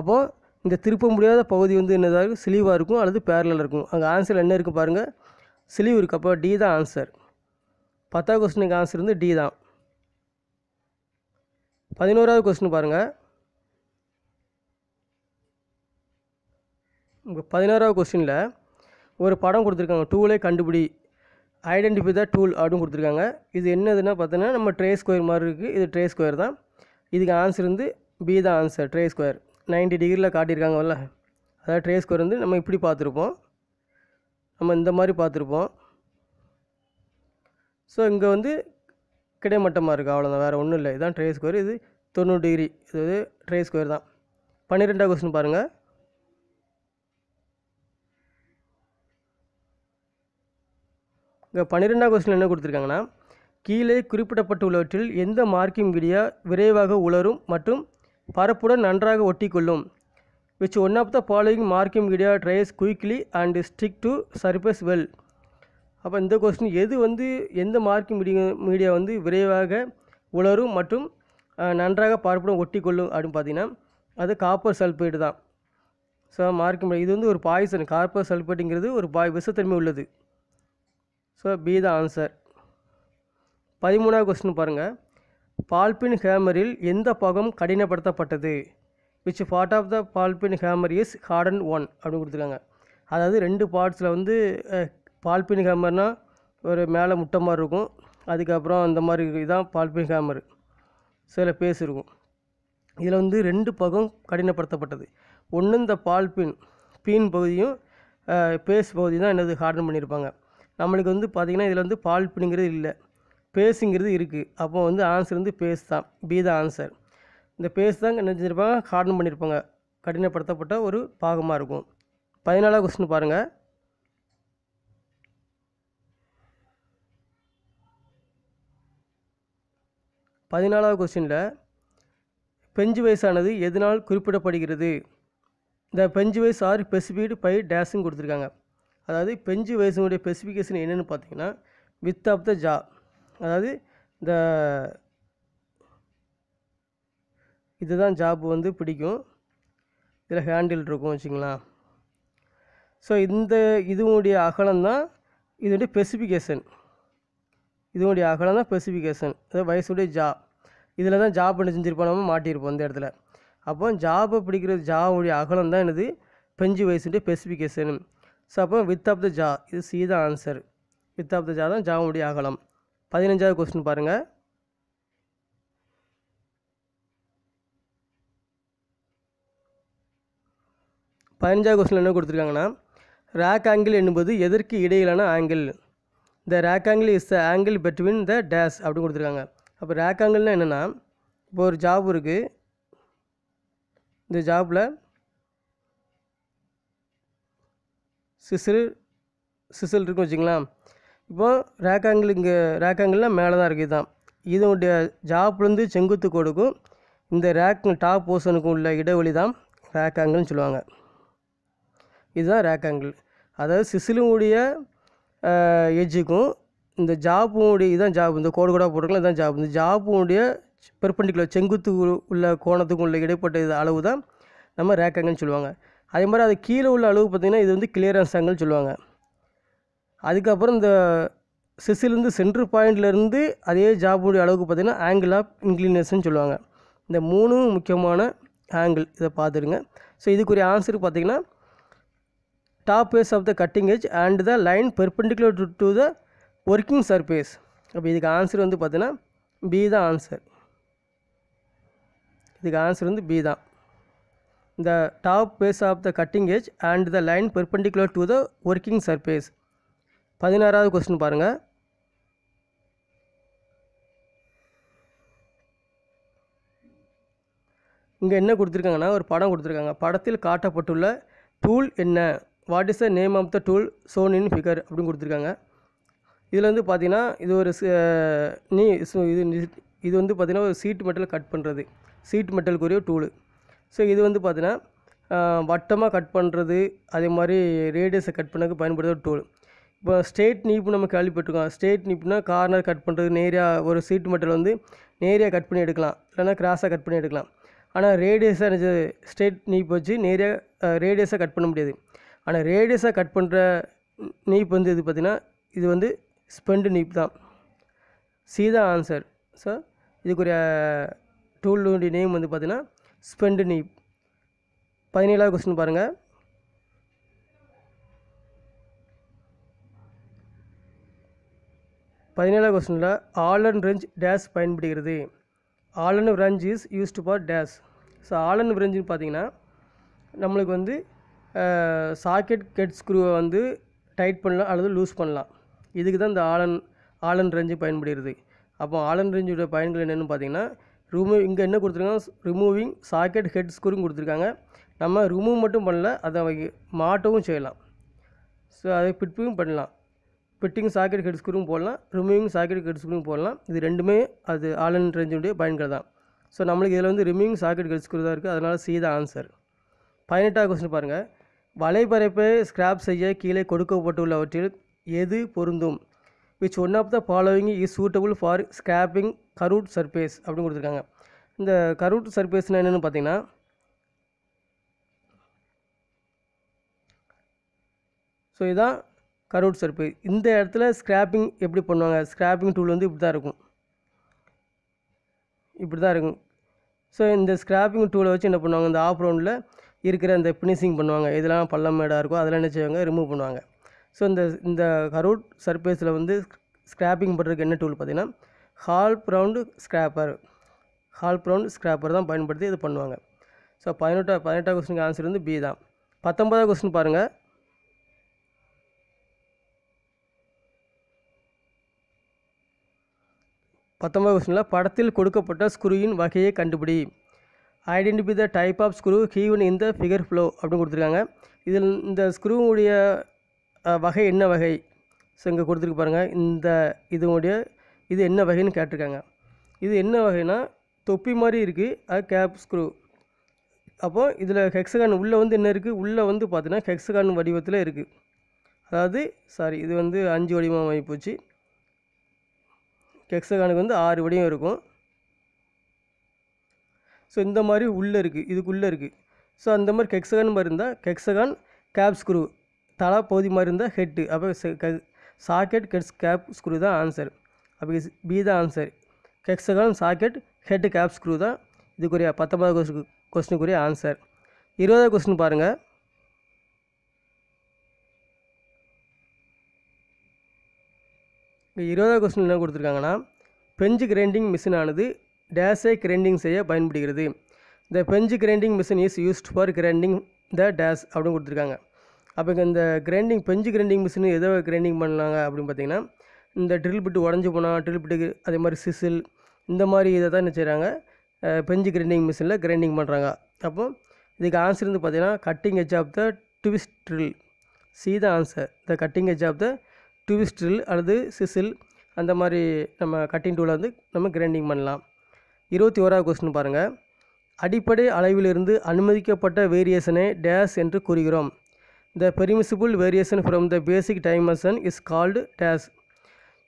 அப்போது இந்த திருப்ப முடியாத பகுதி வந்து என்னதாக இருக்கும் சிலிவாக இருக்கும் அல்லது பேரலல் இருக்கும் அங்கே ஆன்சர் என்ன இருக்குது பாருங்கள் சிலிவு இருக்குது அப்போ டி தான் ஆன்சர் பத்தாவது கொஸ்டினுக்கு ஆன்சர் வந்து டி தான் பதினோராவது கொஸ்டின் பாருங்கள் உங்கள் பதினாறாவது கொஸ்டினில் ஒரு படம் கொடுத்துருக்காங்க டூலே கண்டுபிடி ஐடென்டிஃபை த டூல் அப்படின்னு கொடுத்துருக்காங்க இது என்னதுன்னா பார்த்தோன்னா நம்ம ட்ரே ஸ்கொயர் மாதிரி இருக்குது இது ட்ரே ஸ்கொயர் தான் இதுக்கு ஆன்சர் வந்து பி தான் ஆன்சர் ட்ரே ஸ்கொயர் நைன்டி டிகிரியில் காட்டியிருக்காங்கல்ல அதாவது ட்ரே ஸ்கொயர் வந்து நம்ம இப்படி பார்த்துருப்போம் நம்ம இந்த மாதிரி பார்த்துருப்போம் ஸோ இங்கே வந்து கிடைமட்டமாக இருக்குது அவ்வளோதான் வேறு ஒன்றும் இல்லை இதுதான் ட்ரே ஸ்கொயர் இது தொண்ணூறு டிகிரி இது ட்ரே ஸ்கொயர் தான் பன்னிரெண்டாவது கொஸ்டின் பாருங்கள் இப்போ பன்னிரெண்டாம் கொஸ்டின் என்ன கொடுத்துருக்காங்கன்னா கீழே குறிப்பிடப்பட்டுள்ளவற்றில் எந்த மார்க்கிங் மீடியா விரைவாக உலரும் மற்றும் பரப்புடன் நன்றாக ஒட்டிக்கொள்ளும் which one of the following marking media dries quickly and stick to surface well அப்போ இந்த கொஸ்டின் எது வந்து எந்த மார்க்கிங் மீடியா மீடியா வந்து விரைவாக உலரும் மற்றும் நன்றாக பரப்புடன் ஒட்டிக்கொள்ளும் அப்படின்னு பார்த்தீங்கன்னா அது காப்பர் சல்ஃபேட்டு தான் ஸோ மார்க்கிங் இது வந்து ஒரு பாய்சன் காப்பர் சல்ஃபேட்டுங்கிறது ஒரு பாய் விஷத்தன்மை உள்ளது ஸோ பி த ஆன்சர் பதிமூணாவது கொஸ்டின் பாருங்கள் பால்பின் ஹேமரில் எந்த பாகம் கடினப்படுத்தப்பட்டது which part of the ball pein hammer is harden one அப்படின்னு கொடுத்துருக்காங்க அதாவது ரெண்டு பார்ட்ஸில் வந்து பால்பின் ஹேமர்னால் ஒரு மேலே முட்டை மாதிரி இருக்கும் அதுக்கப்புறம் அந்த மாதிரி இதுதான் பால்பின் ஹேமர் சில பேஸ் இருக்கும் இதில் வந்து ரெண்டு பகம் கடினப்படுத்தப்பட்டது ஒன்று இந்த பால்பின் பீன் பகுதியும் பேஸ் பகுதி தான் என்னது ஹார்டன் பண்ணியிருப்பாங்க நம்மளுக்கு வந்து பார்த்திங்கன்னா இதில் வந்து பால் பிடிங்கிறது இல்லை பேஸுங்கிறது இருக்குது அப்போ வந்து ஆன்சர் வந்து பேஸ் தான் பி தான் ஆன்சர் இந்த பேஸ் தான் என்ன செஞ்சுருப்பாங்க ஹார்டன் பண்ணியிருப்பாங்க கடினப்படுத்தப்பட்ட ஒரு பாகமாக இருக்கும் பதினாலாவது கொஸ்டின் பாருங்கள் பதினாலாவது கொஸ்டினில் பெஞ்சு வயசானது எதனால் குறிப்பிடப்படுகிறது இந்த பெஞ்சு வயசு ஆர் ஸ்பெசிஃபைடு பை டேஸுன்னு கொடுத்துருக்காங்க அதாவது பெஞ்சு வயசுனுடைய ஸ்பெசிஃபிகேஷன் என்னென்னு பார்த்தீங்கன்னா வித் ஆஃப் த ஜா அதாவது இந்த இதுதான் ஜாப் வந்து பிடிக்கும் இதில் ஹேண்டில் இருக்கும் வச்சுங்களேன் ஸோ இந்த இதுவுடைய அகலம் தான் இதனுடைய ஸ்பெசிஃபிகேஷன் இதனுடைய அகலம் தான் ஸ்பெசிஃபிகேஷன் அதாவது வயசுடைய ஜா இதில் தான் ஜாப் பண்ணி செஞ்சுருப்போம் நம்ம மாட்டியிருப்போம் இந்த இடத்துல அப்போ ஜாபை பிடிக்கிற ஜாவுடைய அகலம் தான் எனது பெஞ்சு வயசுடைய ஸ்பெசிஃபிகேஷன் ஸோ அப்போ வித் ஆஃப் த ஜா இது C answer width of the jaw தான் ஜா முடிய அகலம் பதினஞ்சாவது கொஸ்டின் பாருங்கள் பதினஞ்சாவது கொஸ்டின் என்ன கொடுத்துருக்காங்கன்னா ரேக் ஆங்கிள் என்பது எதற்கு இடையிலான angle the rake angle is the angle between the dash அப்படின்னு கொடுத்துருக்காங்க அப்போ ரேக் ஆங்கிள்னால் என்னென்னா இப்போ ஒரு ஜாப் இருக்குது இந்த ஜாப்பில் சிசில் சிசில் இருக்குது வச்சுங்களா இப்போது ரேக்காங்கிள் இங்கே ரேக்காங்கிள்லாம் மேலே தான் இருக்குது தான் இதனுடைய ஜாப்லேருந்து செங்குத்து கோடுக்கும் இந்த ரேக் டாப் போர்ஷனுக்கும் உள்ள இடைவெளி தான் ரேக்காங்கிள்னு சொல்லுவாங்க இதுதான் ரேக்காங்கிள் அதாவது சிசிலுடைய எஜ்ஜுக்கும் இந்த ஜாப்புடைய இதுதான் ஜாப் இந்த கோடு கூட போட்டுக்கலாம் இதுதான் ஜாப் இந்த ஜாப்புடைய பெர்பண்டிகுலர் செங்குத்து உள்ள கோணத்துக்கும் உள்ள இடைப்பட்ட இது அளவு தான் நம்ம ரேக்காங்கன்னு சொல்லுவாங்க அதே மாதிரி அது கீழே உள்ள அளவு பார்த்திங்கன்னா இது வந்து கிளியரன்ஸ் ஆங்கிள் சொல்லுவாங்க அதுக்கப்புறம் இந்த சிஸ்லேருந்து சென்ட்ரு பாயிண்ட்லேருந்து அதே ஜாபுடைய அளவுக்கு பார்த்திங்கன்னா ஆங்கிள் ஆஃப் இன்க்ளினேஷன் சொல்லுவாங்க இந்த மூணும் முக்கியமான ஆங்கிள் இதை பார்த்துருங்க ஸோ இதுக்குரிய ஆன்சர் பார்த்திங்கன்னா top face of the cutting edge and the line perpendicular to to the working surface அப்போ இதுக்கு ஆன்சர் வந்து பார்த்திங்கன்னா பி தான் ஆன்சர் இதுக்கு ஆன்சர் வந்து பி தான் the top face of the cutting edge and the line perpendicular to the working surface பதினாறாவது question பாருங்கள் இங்கே என்ன கொடுத்துருக்காங்கன்னா ஒரு படம் கொடுத்துருக்காங்க படத்தில் காட்டப்பட்டுள்ள டூல் என்ன what is the name of the tool shown in figure அப்படின்னு கொடுத்துருக்காங்க இதில் வந்து பார்த்திங்கன்னா இது ஒரு நீ இது இது வந்து பார்த்திங்கன்னா ஒரு சீட் மெட்டல் கட் பண்ணுறது சீட் மெட்டலுக்குரிய டூலு ஸோ இது வந்து பார்த்தீங்கன்னா வட்டமாக கட் பண்ணுறது அதே மாதிரி ரேடியஸை கட் பண்ணக்கு பயன்படுத்துகிற ஒரு டூல் இப்போ ஸ்ட்ரெயிட் நீப்பு நம்ம கேள்விப்பட்டிருக்கோம் ஸ்ட்ரெயிட் நீப்புனா கார்னர் கட் பண்ணுறது நேராக ஒரு சீட்டு மெட்டல் வந்து நேரியாக கட் பண்ணி எடுக்கலாம் இல்லைனா கிராஸாக கட் பண்ணி எடுக்கலாம் ஆனால் ரேடியஸாக இருந்துச்சு ஸ்ட்ரெயிட் நீப் வச்சு நேரியாக ரேடியஸாக கட் பண்ண முடியாது ஆனால் ரேடியஸாக கட் பண்ணுற நீப் வந்து இது பார்த்திங்கன்னா இது வந்து ஸ்பெண்டு நீப் தான் சீதா ஆன்சர் ஸோ இதுக்குரிய டூலுடைய நேம் வந்து பார்த்திங்கன்னா ஸ்பெண்ட் நீ பதினேழாவது கொஸ்டின் பாருங்கள் பதினேழாவது கொஸ்டினில் ஆல் அண்ட் ரெஞ்ச் டேஷ் பயன்படுகிறது Allen wrench is used for dash so Allen ரெஞ்சுன்னு பார்த்தீங்கன்னா நம்மளுக்கு வந்து சாக்கெட் கெட் ஸ்க்ரூவை வந்து டைட் பண்ணலாம் அல்லது லூஸ் பண்ணலாம் இதுக்கு தான் இந்த ஆலன் ஆலன் ரெஞ்சு பயன்படுகிறது அப்போ ஆலன் ரெஞ்சுடைய பயன்கள் என்னென்னு பார்த்தீங்கன்னா ரிமூவ் இங்கே என்ன கொடுத்துருக்காங்க ரிமூவிங் சாக்கெட் ஹெட் ஸ்க்ரூவும் கொடுத்துருக்காங்க நம்ம ரிமூவ் மட்டும் பண்ணல அதை மாட்டவும் செய்யலாம் ஸோ அதை பிட்பியும் பண்ணலாம் பிட்டிங் சாக்கெட் ஹெட் ஸ்க்ரூவும் போடலாம் ரிமூவிங் சாக்கெட் ஹெட் ஸ்க்ரூவும் போடலாம் இது ரெண்டுமே அது ஆலன் ரேஞ்சுடைய பயன்கள் தான் ஸோ நம்மளுக்கு இதில் வந்து ரிமூவிங் சாக்கெட் ஹெட் ஸ்க்ரூ தான் இருக்குது அதனால் சீதா ஆன்சர் பதினெட்டாவது கொஸ்டின் பாருங்கள் வலைப்பரப்பை ஸ்க்ராப் செய்ய கீழே கொடுக்கப்பட்டுள்ளவற்றில் எது பொருந்தும் which one of the following is suitable for scraping curved surface அப்படின்னு கொடுத்துருக்காங்க இந்த கரூட் சர்ஃபேஸ்னால் என்னென்னு பார்த்தீங்கன்னா ஸோ இதுதான் கரூட் சர்ஃபேஸ் இந்த இடத்துல ஸ்க்ராப்பிங் எப்படி பண்ணுவாங்க ஸ்க்ராப்பிங் டூல் வந்து இப்படி தான் இருக்கும் இப்படி தான் இருக்கும் ஸோ இந்த ஸ்க்ராப்பிங் டூலை வச்சு என்ன பண்ணுவாங்க இந்த ஆஃப் ரவுண்டில் இருக்கிற அந்த ஃபினிஷிங் பண்ணுவாங்க இதெல்லாம் பள்ளம் மேடாக இருக்கும் அதெல்லாம் என்ன செய்வாங்க ரிமூவ் பண்ணுவாங்க ஸோ இந்த இந்த கரூட் சர்ஃபேஸில் வந்து ஸ்க்ராப்பிங் பண்ணுறதுக்கு என்ன டூல் பார்த்திங்கன்னா half round scraper half round scraper தான் பயன்படுத்தி இது பண்ணுவாங்க ஸோ பதினெட்டா பதினெட்டாம் கொஸ்டினுக்கு ஆன்சர் வந்து பி தான் பத்தொன்பதாவது கொஸ்டின் பாருங்கள் பத்தொம்பது கொஸ்டினில் படத்தில் கொடுக்கப்பட்ட ஸ்க்ரூவின் வகையை கண்டுபிடி identify the type of screw given இந்த ஃபிகர் ஃப்ளோ அப்படின்னு கொடுத்துருக்காங்க இதில் இந்த ஸ்க்ரூவுடைய வகை என்ன வகை ஸோ இங்கே கொடுத்துருக்கு பாருங்கள் இந்த இதனுடைய இது என்ன வகைன்னு கேட்டிருக்காங்க இது என்ன வகைனா தொப்பி மாதிரி இருக்குது அது கேப் ஸ்க்ரூ அப்போது இதில் ஹெக்ஸகான் உள்ளே வந்து என்ன இருக்குது உள்ளே வந்து பார்த்தீங்கன்னா ஹெக்ஸகான் வடிவத்தில் இருக்குது அதாவது சாரி இது வந்து அஞ்சு வடிவமாக ஆகிப்போச்சு ஹெக்ஸகானுக்கு வந்து ஆறு வடிவம் இருக்கும் ஸோ இந்த மாதிரி உள்ளே இருக்குது இதுக்குள்ளே இருக்குது ஸோ அந்த மாதிரி ஹெக்ஸகான் மாதிரி இருந்தால் ஹெக்ஸகான் கேப் ஸ்க்ரூ தலா பகுதி மாதிரி இருந்தால் ஹெட்டு அப்போ சாக்கெட் கெட்ஸ் கேப் ஸ்க்ரூ தான் ஆன்சர் அப்போ பி தான் answer hexagon socket head cap screw தான் இதுக்குரிய பத்தொம்பது கொஸ்டின் கொஸ்டினுக்குரிய ஆன்சர் இருபதாவது கொஸ்டின் பாருங்கள் இப்போ இருபதாவது கொஸ்டின் என்ன கொடுத்துருக்காங்கன்னா பெஞ்சு கிரைண்டிங் மிஷினானது டேஷை கிரைண்டிங் செய்ய பயன்படுகிறது இந்த bench grinding machine is used for grinding the dash அப்படின்னு கொடுத்துருக்காங்க அப்போ இந்த கிரைண்டிங் பெஞ்சு கிரைண்டிங் மிஷின் எதோ கிரைண்டிங் பண்ணாங்க அப்படின்னு பார்த்தீங்கன்னா இந்த ட்ரில் பிட்டு உடஞ்சி போனால் ட்ரில் பிட்டுக்கு அதே மாதிரி சிசில் இந்த மாதிரி இதை தான் என்ன செய்கிறாங்க பெஞ்சு கிரைண்டிங் மிஷினில் கிரைண்டிங் பண்ணுறாங்க அப்போது இதுக்கு ஆன்சர் வந்து பார்த்தீங்கன்னா cutting edge of the twist drill C the answer the cutting edge of the twist drill அல்லது சிசில் அந்த மாதிரி நம்ம கட்டிங் டூவில் வந்து நம்ம கிரைண்டிங் பண்ணலாம் இருபத்தி ஓராவது கொஸ்டின் பாருங்கள் அடிப்படை அளவிலிருந்து அனுமதிக்கப்பட்ட வேரியேஷனை டேஸ் என்று கூறுகிறோம் the permissible variation from the basic dimension is called dash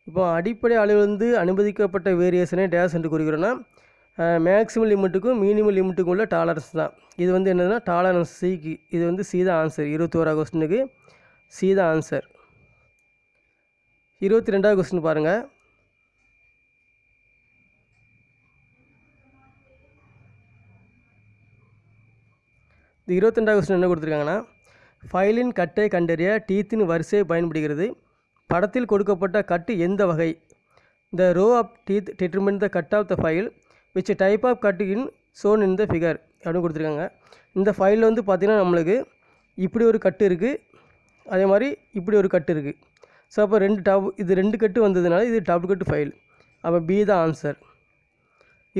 இப்போ அடிப்படை அளவிலிருந்து அனுமதிக்கப்பட்ட வேரியேஷனே டேஸ் என்று குறிக்கிறோன்னா மேக்ஸிமம் லிமிட்டுக்கும் மினிமம் லிமிட்டுக்கும் உள்ள டாலரன்ஸ் தான் இது வந்து என்னதுன்னா டாலரன்ஸ் சிக்கு இது வந்து சீதா ஆன்சர் இருபத்தோரா கொஸ்டினுக்கு சீதா ஆன்சர் இருபத்தி ரெண்டாவது கொஸ்டின் பாருங்கள் இது இருபத்தி ரெண்டாவது கொஸ்டின் என்ன கொடுத்துருக்காங்கன்னா ஃபைலின் கட்டை கண்டறிய டீத்தின் வரிசை பயன்படுகிறது படத்தில் கொடுக்கப்பட்ட கட்டு எந்த வகை the row of teeth determine the cut of the file which type of cut in shown in the figure அப்படின்னு கொடுத்துருக்காங்க இந்த ஃபைலில் வந்து பார்த்திங்கன்னா நம்மளுக்கு இப்படி ஒரு கட்டு இருக்குது அதே மாதிரி இப்படி ஒரு கட்டு இருக்குது ஸோ அப்போ ரெண்டு டப் இது ரெண்டு கட்டு வந்ததுனால இது டபுள் கட்டு ஃபைல் அப்போ பி தான் ஆன்சர்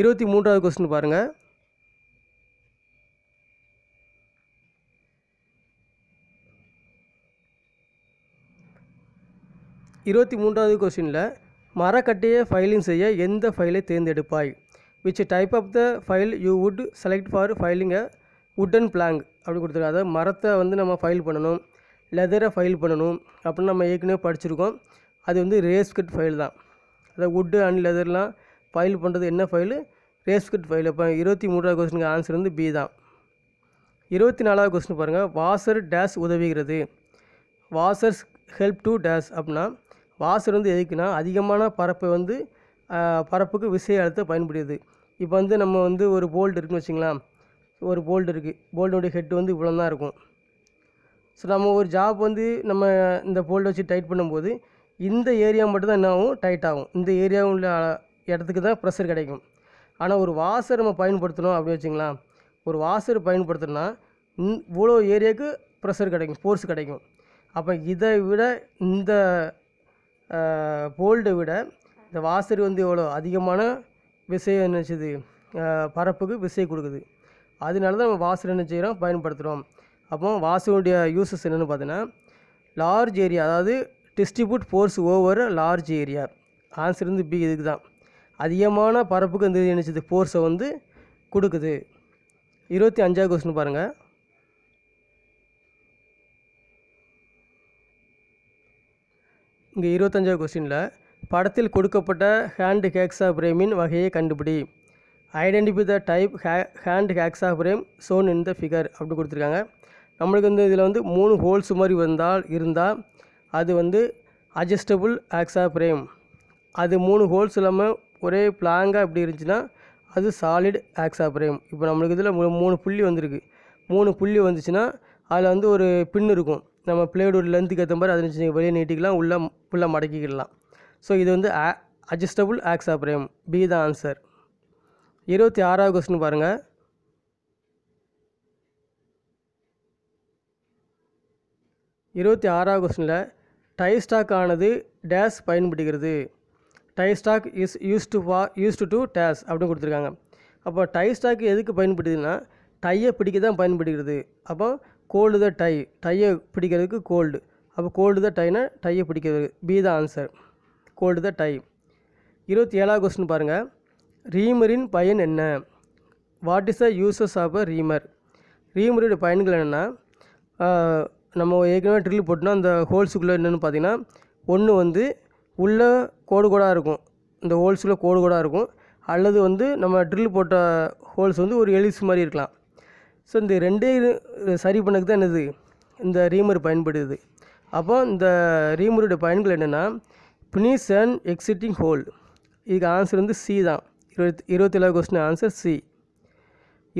இருபத்தி மூன்றாவது கொஸ்டின் பாருங்கள் இருபத்தி மூன்றாவது கொஸ்டினில் மரக்கட்டையை ஃபைலிங் செய்ய எந்த ஃபைலை தேர்ந்தெடுப்பாய் which type of the file you would select for filing a wooden blank அப்படின்னு கொடுத்துருக்காங்க அதாவது மரத்தை வந்து நம்ம ஃபைல் பண்ணணும் லெதரை ஃபைல் பண்ணணும் அப்படின்னு நம்ம ஏற்கனவே படிச்சிருக்கோம் அது வந்து ரேஸ்கட் ஃபைல் தான் அதாவது வுட்டு அண்ட் லெதர்லாம் ஃபைல் பண்ணுறது என்ன ஃபைலு ரேஸ்கட் ஃபைல் அப்போ இருபத்தி மூன்றாவது கொஸ்டினுக்கு ஆன்சர் வந்து பி தான் இருபத்தி நாலாவது கொஸ்டின் பாருங்கள் வாசர் டேஷ் உதவுகிறது வாசர்ஸ் ஹெல்ப் டு டேஷ் அப்படின்னா வாசல் வந்து எதுக்குன்னா அதிகமான பரப்பை வந்து பரப்புக்கு விசை அழுத்த பயன்படுது இப்போ வந்து நம்ம வந்து ஒரு போல்டு இருக்குன்னு வச்சுங்களேன் ஒரு போல்டு இருக்குது போல்டுடைய ஹெட் வந்து இவ்வளோ தான் இருக்கும் ஸோ நம்ம ஒரு ஜாப் வந்து நம்ம இந்த போல்டு வச்சு டைட் பண்ணும்போது இந்த ஏரியா மட்டும்தான் என்ன ஆகும் டைட் ஆகும் இந்த ஏரியாவும் உள்ள இடத்துக்கு தான் ப்ரெஷர் கிடைக்கும் ஆனால் ஒரு வாசர் நம்ம பயன்படுத்தணும் அப்படின்னு வச்சுங்களேன் ஒரு வாசர் பயன்படுத்தணும்னா இவ்வளோ ஏரியாவுக்கு ப்ரெஷர் கிடைக்கும் ஃபோர்ஸ் கிடைக்கும் அப்போ இதை விட இந்த போல்டை விட இந்த வாசரி வந்து எவ்வளோ அதிகமான விசையை என்னச்சுது பரப்புக்கு விசை கொடுக்குது அதனால தான் நம்ம வாசர் என்ன செய்கிறோம் பயன்படுத்துகிறோம் அப்போ வாசனுடைய யூசஸ் என்னென்னு பார்த்தீங்கன்னா லார்ஜ் ஏரியா அதாவது distribute force over large area answer வந்து பி இதுக்கு தான் அதிகமான பரப்புக்கு வந்து என்னச்சது ஃபோர்ஸை வந்து கொடுக்குது இருபத்தி அஞ்சாவது கொஸ்டின் பாருங்கள் இங்கே இருபத்தஞ்சாவது கொஸ்டினில் படத்தில் கொடுக்கப்பட்ட ஹேண்டு ஹேக்ஸா பிரேமின் வகையை கண்டுபிடி ஐடென்டிஃபை த டைப் ஹே hand hacksaw frame shown in the figure அப்படி கொடுத்துருக்காங்க நம்மளுக்கு வந்து இதில் வந்து மூணு ஹோல்ஸ் மாதிரி வந்தால் இருந்தால் அது வந்து அட்ஜஸ்டபுள் ஹேக்ஸா பிரேம் அது மூணு ஹோல்ஸ் இல்லாமல் ஒரே பிளாங்காக இப்படி இருந்துச்சுன்னா அது சாலிட் ஹேக்ஸா பிரேம் இப்போ நம்மளுக்கு இதில் மூணு புள்ளி வந்திருக்கு மூணு புள்ளி வந்துச்சுன்னா அதில் வந்து ஒரு பின் இருக்கும் நம்ம பிளேடோட லென்த்துக்கு ஏற்ற மாதிரி அதில் நீங்கள் வெளியே நீட்டிக்கலாம் உள்ளே ஃபுல்லாக மடக்கிக்கிடலாம் ஸோ இது வந்து adjustable hacksaw frame B the answer இருபத்தி ஆறாவது கொஸ்டின் பாருங்கள் இருபத்தி ஆறாவது கொஸ்டினில் டை ஸ்டாக் ஆனது டேஸ் பயன்படுகிறது die stock is used for used to dash அப்படின்னு கொடுத்துருக்காங்க அப்போ டை ஸ்டாக் எதுக்கு பயன்படுதுன்னா டையை பிடிக்க தான் பயன்படுகிறது அப்போ கோல்டு த டை டையை பிடிக்கிறதுக்கு கோல்டு அப்போ கோல்டு த டைனா டையை பிடிக்கிறது B the answer hold the die இருபத்தி ஏழாவது கொஸ்டின் பாருங்கள் ரீமரின் பயன் என்ன what is the uses of a reamer ரீமரோட பயன்கள் என்னென்னா நம்ம ஏற்கனவே ட்ரில் போட்டோம்னா அந்த ஹோல்ஸுக்குள்ளே என்னென்னு பார்த்தீங்கன்னா ஒன்று வந்து உள்ளே கோடு கோடாக இருக்கும் இந்த ஹோல்ஸுக்குள்ளே கோடு கோடாக இருக்கும் அல்லது வந்து நம்ம ட்ரில் போட்ட ஹோல்ஸ் வந்து ஒரு எலிஸ் மாதிரி இருக்கலாம் ஸோ இந்த ரெண்டே சரி பண்ணக்கு தான் என்னது இந்த ரீமர் பயன்படுது அப்போ இந்த ரீமருடைய பயன்கள் என்னென்னா பினிஸ் அண்ட் எக்ஸிட்டிங் ஹோல் இதுக்கு ஆன்சர் வந்து சி தான் இருபத்தி இருபத்தி ஏழாவது கொஸ்டின் ஆன்சர் சி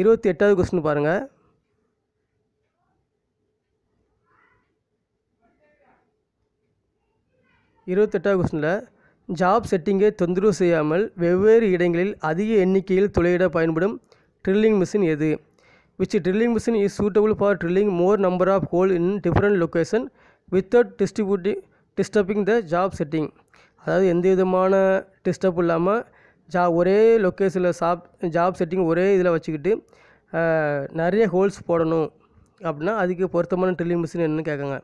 இருபத்தி எட்டாவது கொஸ்டின் பாருங்கள் இருபத்தெட்டாவது கொஸ்டினில் ஜாப் செட்டிங்கை தொந்தரவு செய்யாமல் வெவ்வேறு இடங்களில் அதிக எண்ணிக்கையில் துளையிட பயன்படும் ட்ரில்லிங் மிஷின் எது which drilling machine is suitable for drilling more number of holes in different location without distributing disturbing the job setting அதாவது எந்த விதமான டிஸ்டர்ப் இல்லாமல் ஜா ஒரே லொக்கேஷனில் சாப் ஜாப் செட்டிங் ஒரே இதில் வச்சுக்கிட்டு நிறைய ஹோல்ஸ் போடணும் அப்படின்னா அதுக்கு பொருத்தமான ட்ரில்லிங் மிஷின் என்னென்னு கேட்காங்க